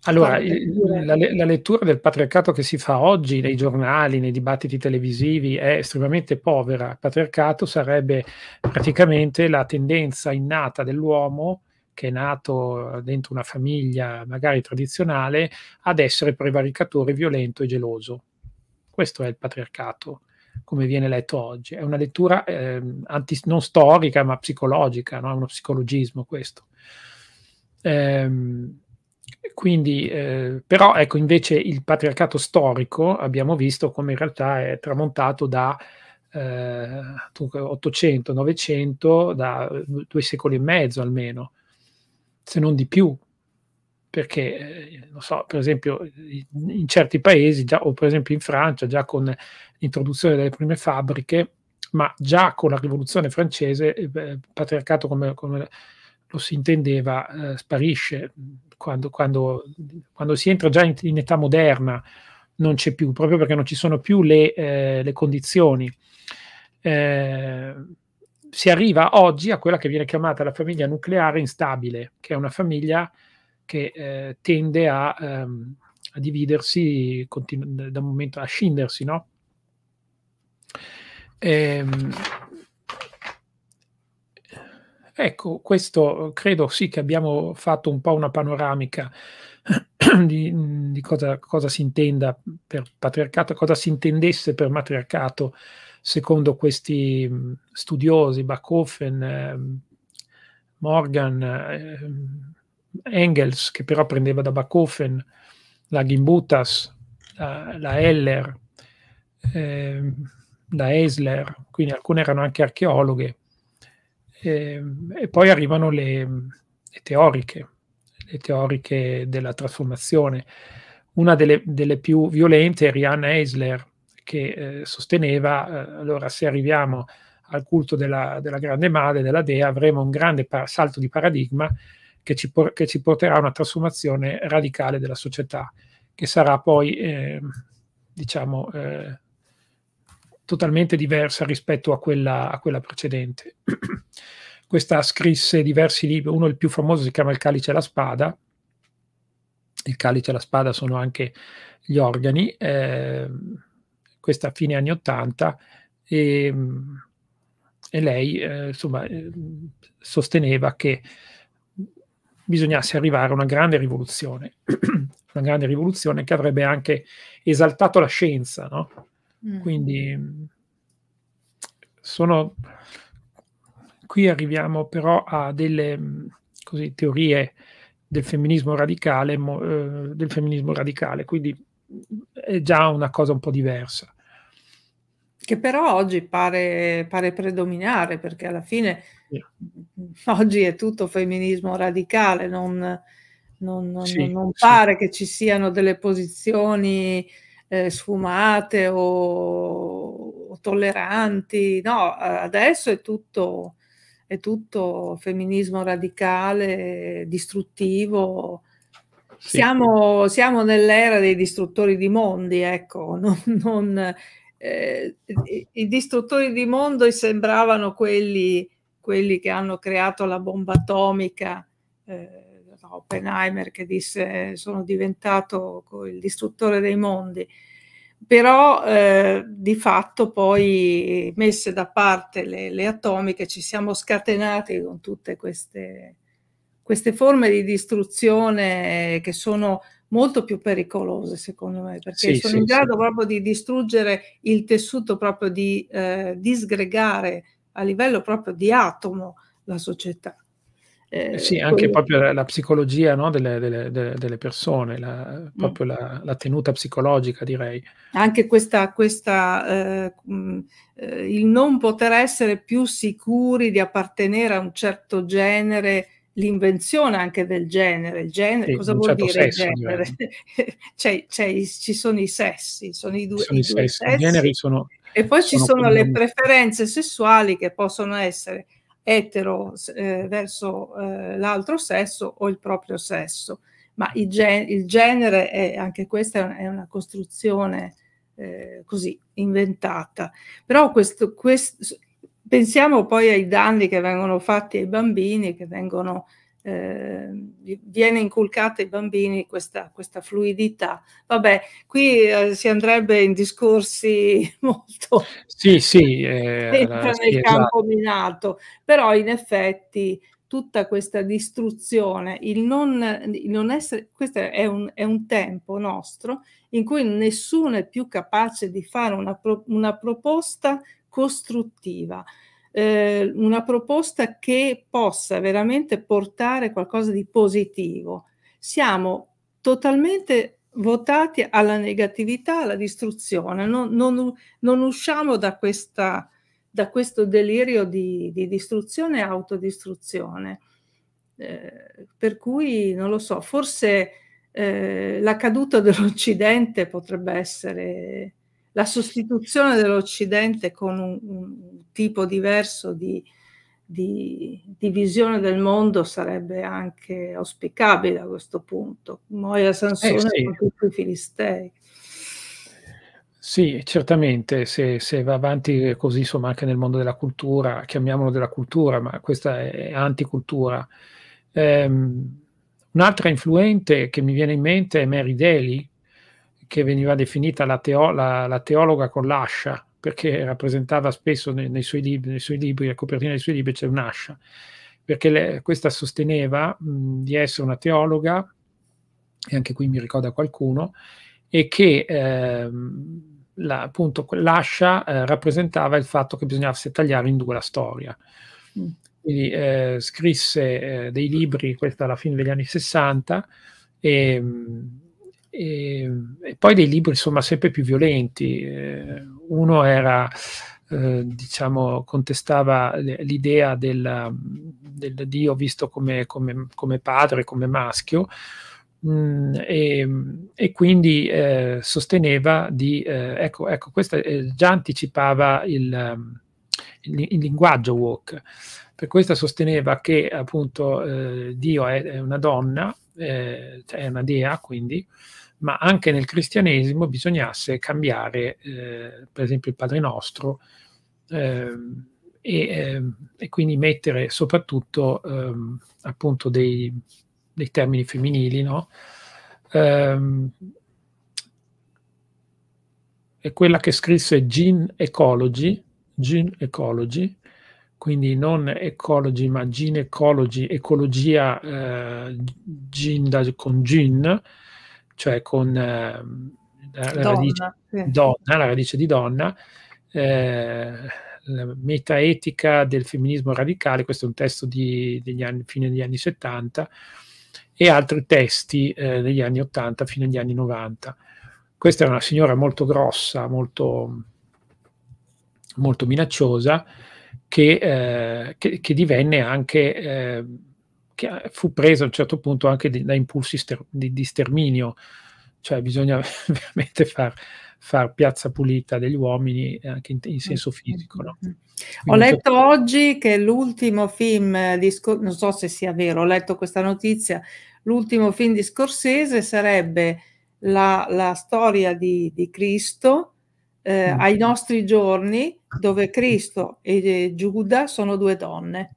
allora, la, la, lettura del patriarcato che si fa oggi nei giornali, nei dibattiti televisivi è estremamente povera. Il patriarcato sarebbe praticamente la tendenza innata dell'uomo che è nato dentro una famiglia magari tradizionale ad essere prevaricatore, violento e geloso. Questo è il patriarcato come viene letto oggi. È una lettura eh, anti, non storica ma psicologica, no? è uno psicologismo questo. Eh, quindi, eh, però, ecco, invece il patriarcato storico abbiamo visto come in realtà è tramontato da eh, 800, 900, da eh, due secoli e mezzo almeno, se non di più. Perché, eh, non so, per esempio, in certi paesi, già, o per esempio in Francia, già con l'introduzione delle prime fabbriche, ma già con la rivoluzione francese, il eh, patriarcato come, come lo si intendeva, eh, sparisce quando, quando, quando, si entra già in, in, età moderna, non c'è più, proprio perché non ci sono più le, eh, le condizioni. Eh, si arriva oggi a quella che viene chiamata la famiglia nucleare instabile, che è una famiglia che eh, tende a, ehm, a dividersi continu- da un momento a scindersi, no? Ehm, Ecco, questo eh, credo sì che abbiamo fatto un po' una panoramica di, mm, di cosa, cosa, si intenda per patriarcato, cosa si intendesse per matriarcato secondo questi mm, studiosi, Bachofen, eh, Morgan, eh, Engels, che però prendeva da Bachofen, la Gimbutas, la, la Heller, eh, la Esler, quindi alcune erano anche archeologhe e, ehm, e poi arrivano le, le, teoriche, le teoriche della trasformazione. Una delle, delle più violente è Rihanna Eisler, che eh, sosteneva, eh, allora se arriviamo al culto della, della, grande madre, della dea, avremo un grande salto di paradigma che ci, che ci, porterà a una trasformazione radicale della società, che sarà poi, eh, diciamo, eh, totalmente diversa rispetto a quella, a quella precedente. Questa scrisse diversi libri, uno il più famoso si chiama Il calice e la spada, il calice e la spada sono anche gli organi, eh, questa a fine anni 80 e, ehm, e lei eh, insomma, ehm, sosteneva che bisognasse arrivare a una grande rivoluzione, una grande rivoluzione che avrebbe anche esaltato la scienza, no? Mm. Quindi sono qui arriviamo però a delle così, teorie del femminismo radicale, mo, eh, del femminismo radicale, quindi è già una cosa un po' diversa. Che però oggi pare, pare predominare, perché alla fine yeah. oggi è tutto femminismo radicale, non, non, sì, non pare sì. che ci siano delle posizioni eh, sfumate o, o, tolleranti, no, adesso è tutto, è tutto femminismo radicale, distruttivo. Sì. Siamo, siamo, nell'era dei distruttori di mondi, ecco, non, non, eh, i distruttori di mondo sembravano quelli, quelli, che hanno creato la bomba atomica. Eh, Oppenheimer che disse eh, sono diventato il distruttore dei mondi, però eh, di fatto poi messe da parte le, le atomiche ci siamo scatenati con tutte queste, queste forme di distruzione che sono molto più pericolose secondo me perché sì, sono sì, in grado sì. proprio di distruggere il tessuto proprio di eh, disgregare a livello proprio di atomo la società eh, sì, anche quindi... proprio la psicologia no, delle, delle, delle, persone, la, mm. proprio mm. la, la, tenuta psicologica, direi. Anche questa, questa eh, mm, eh, il non poter essere più sicuri di appartenere a un certo genere, l'invenzione anche del genere. Il genere, sì, cosa vuol certo dire sesso, genere? cioè, cioè, ci sono i sessi, sono i due, ci sono i, i sessi, sessi. I generi sono, e poi sono ci sono le preferenze sessuali che possono essere etero eh, verso eh, l'altro sesso o il proprio sesso, ma il, gen il genere, è, anche questa è una costruzione eh, così inventata. Però questo, questo, pensiamo poi ai danni che vengono fatti ai bambini, che vengono eh, viene inculcata ai bambini questa, questa fluidità. Vabbè, qui eh, si andrebbe in discorsi molto sì, sì, eh, dentro sì, nel campo esatto. minato, però in effetti tutta questa distruzione, il non, il non essere, questo è un, è un, tempo nostro in cui nessuno è più capace di fare una, pro, una proposta costruttiva eh, una proposta che possa veramente portare qualcosa di positivo. Siamo totalmente votati alla negatività, alla distruzione, non, non, non usciamo da, questa, da, questo delirio di, di distruzione e autodistruzione. Eh, per cui, non lo so, forse eh, la caduta dell'Occidente potrebbe essere la sostituzione dell'Occidente con un, un tipo diverso di, di, di, visione del mondo sarebbe anche auspicabile a questo punto. Moia eh, Sansone eh sì. tutti i filistei. Sì, certamente, se, se, va avanti così, insomma, anche nel mondo della cultura, chiamiamolo della cultura, ma questa è anticultura. Um, un'altra influente che mi viene in mente è Mary Daly, che veniva definita la, teo, la, la teologa con l'ascia, perché rappresentava spesso nei, nei, suoi, libri, nei suoi libri, a copertina dei suoi libri c'è un'ascia, perché le, questa sosteneva mh, di essere una teologa, e anche qui mi ricorda qualcuno, e che eh, la, appunto l'ascia eh, rappresentava il fatto che bisognasse tagliare in due la storia. Mm. Quindi eh, scrisse eh, dei libri, questa alla fine degli anni 60, e... Mh, e, e, poi dei libri insomma sempre più violenti. Eh, uno era, eh, diciamo, contestava l'idea del, del Dio visto come, come, come, padre, come maschio. Mm, e, e, quindi eh, sosteneva di eh, ecco, ecco questa eh, già anticipava il, il, il linguaggio woke per questo sosteneva che appunto eh, Dio è, è, una donna cioè è una dea quindi ma anche nel cristianesimo bisognasse cambiare, eh, per esempio, il Padre Nostro eh, e, ehm, e, quindi mettere soprattutto ehm, appunto dei, dei, termini femminili, no? Ehm, è quella che scrisse Gene Ecology, Gene Ecology, quindi non ecology ma gene ecology, ecologia eh, gene da, con gene, cioè con eh, la, donna, radice, sì. donna, la radice di donna, eh, la metaetica del femminismo radicale, questo è un testo di, degli anni, fine degli anni 70, e altri testi eh, degli anni 80 fine degli anni 90. Questa è una signora molto grossa, molto, molto minacciosa, che, eh, che, che divenne anche eh, che eh, fu presa a un certo punto anche di, da impulsi ster, di, di, sterminio, cioè bisogna veramente far, far, piazza pulita degli uomini eh, anche in, in senso mm, mm, fisico. No? Mm, ho letto certo oggi che l'ultimo film, di, non so se sia vero, ho letto questa notizia, l'ultimo film di Scorsese sarebbe la, la storia di, di Cristo eh, mm. ai nostri giorni, dove Cristo e Giuda sono due donne.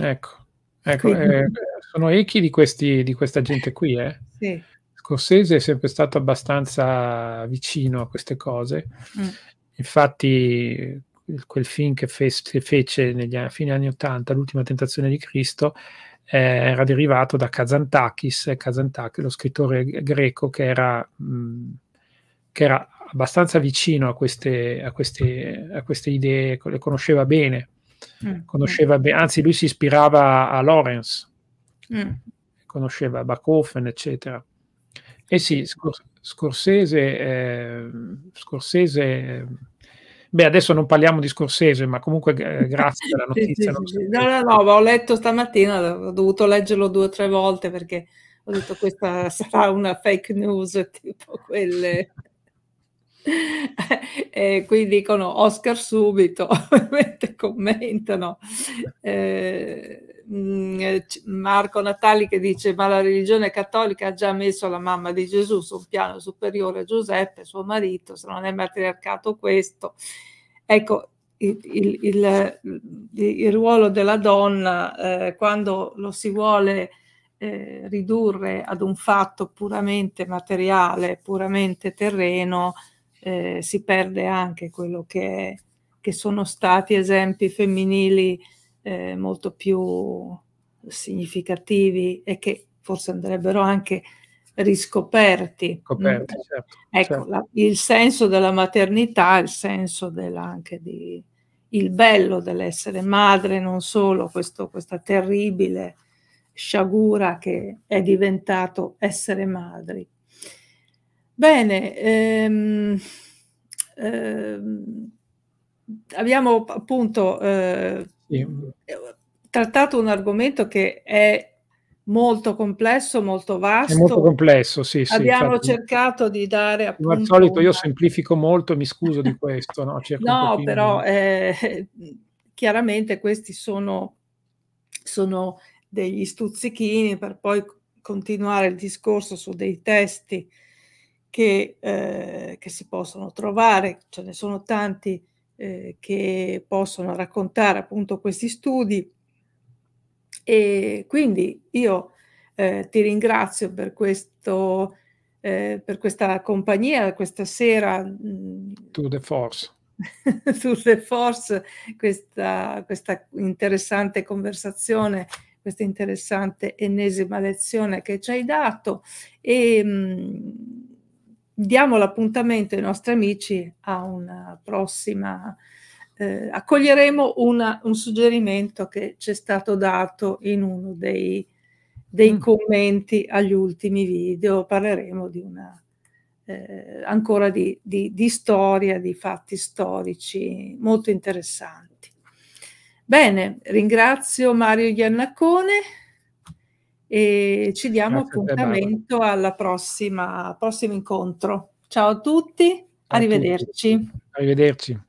Ecco, Ecco, eh, sono echi di, questi, di, questa gente qui. Eh. Sì. Scorsese è sempre stato abbastanza vicino a queste cose. Mm. Infatti, quel film che fe- fece negli anni, fine anni 80, L'ultima tentazione di Cristo, eh, era derivato da Kazantakis, Kazantakis, lo scrittore greco che era, mh, mm, che era abbastanza vicino a queste, a, queste, a queste idee, le conosceva bene Mm, mm. conosceva bene, anzi lui si ispirava a Lorenz, mm. conosceva Bakofen, eccetera. E sì, Scor- Scorsese, eh, Scorsese ehm, Beh, adesso non parliamo di Scorsese, ma comunque eh, grazie per la notizia. sì, sì, sì. No, no, no, ma ho letto stamattina, ho dovuto leggerlo due o tre volte perché ho detto questa sarà una fake news tipo quelle e qui dicono Oscar subito, ovviamente commentano. Eh, mm, eh Marco Natali che dice ma la religione cattolica ha già messo la mamma di Gesù su un piano superiore a Giuseppe, suo marito, se non è matriarcato questo. Ecco, il, il, il, il ruolo della donna eh, quando lo si vuole eh, ridurre ad un fatto puramente materiale, puramente terreno, eh, si perde anche quello che, che, sono stati esempi femminili eh, molto più significativi e che forse andrebbero anche riscoperti. Coperti, mm. certo, ecco, certo. La, il senso della maternità, il senso della, anche di, il bello dell'essere madre, non solo questo, questa terribile sciagura che è diventato essere madri. Bene, ehm, ehm, abbiamo appunto eh, trattato un argomento che è molto complesso, molto vasto. È molto complesso, sì. sì abbiamo infatti, cercato di dare... Appunto, come al solito io semplifico molto, mi scuso di questo. No, no però eh, chiaramente questi sono, sono degli stuzzichini per poi continuare il discorso su dei testi che, eh, che, si possono trovare, ce ne sono tanti eh, che possono raccontare appunto questi studi e quindi io eh, ti ringrazio per, questo, eh, per questa compagnia, questa sera. Mm, to the force. to the force, questa, questa interessante conversazione questa interessante ennesima lezione che ci hai dato e mh, mm, diamo l'appuntamento ai nostri amici a una prossima. Eh, accoglieremo una, un suggerimento che ci è stato dato in uno dei, dei mm. commenti agli ultimi video. Parleremo di una, eh, ancora di, di, di storia, di fatti storici molto interessanti. Bene, ringrazio Mario Iannacone e ci diamo Grazie appuntamento prossima, prossimo incontro. Ciao a tutti, a arrivederci. Tutti. Arrivederci.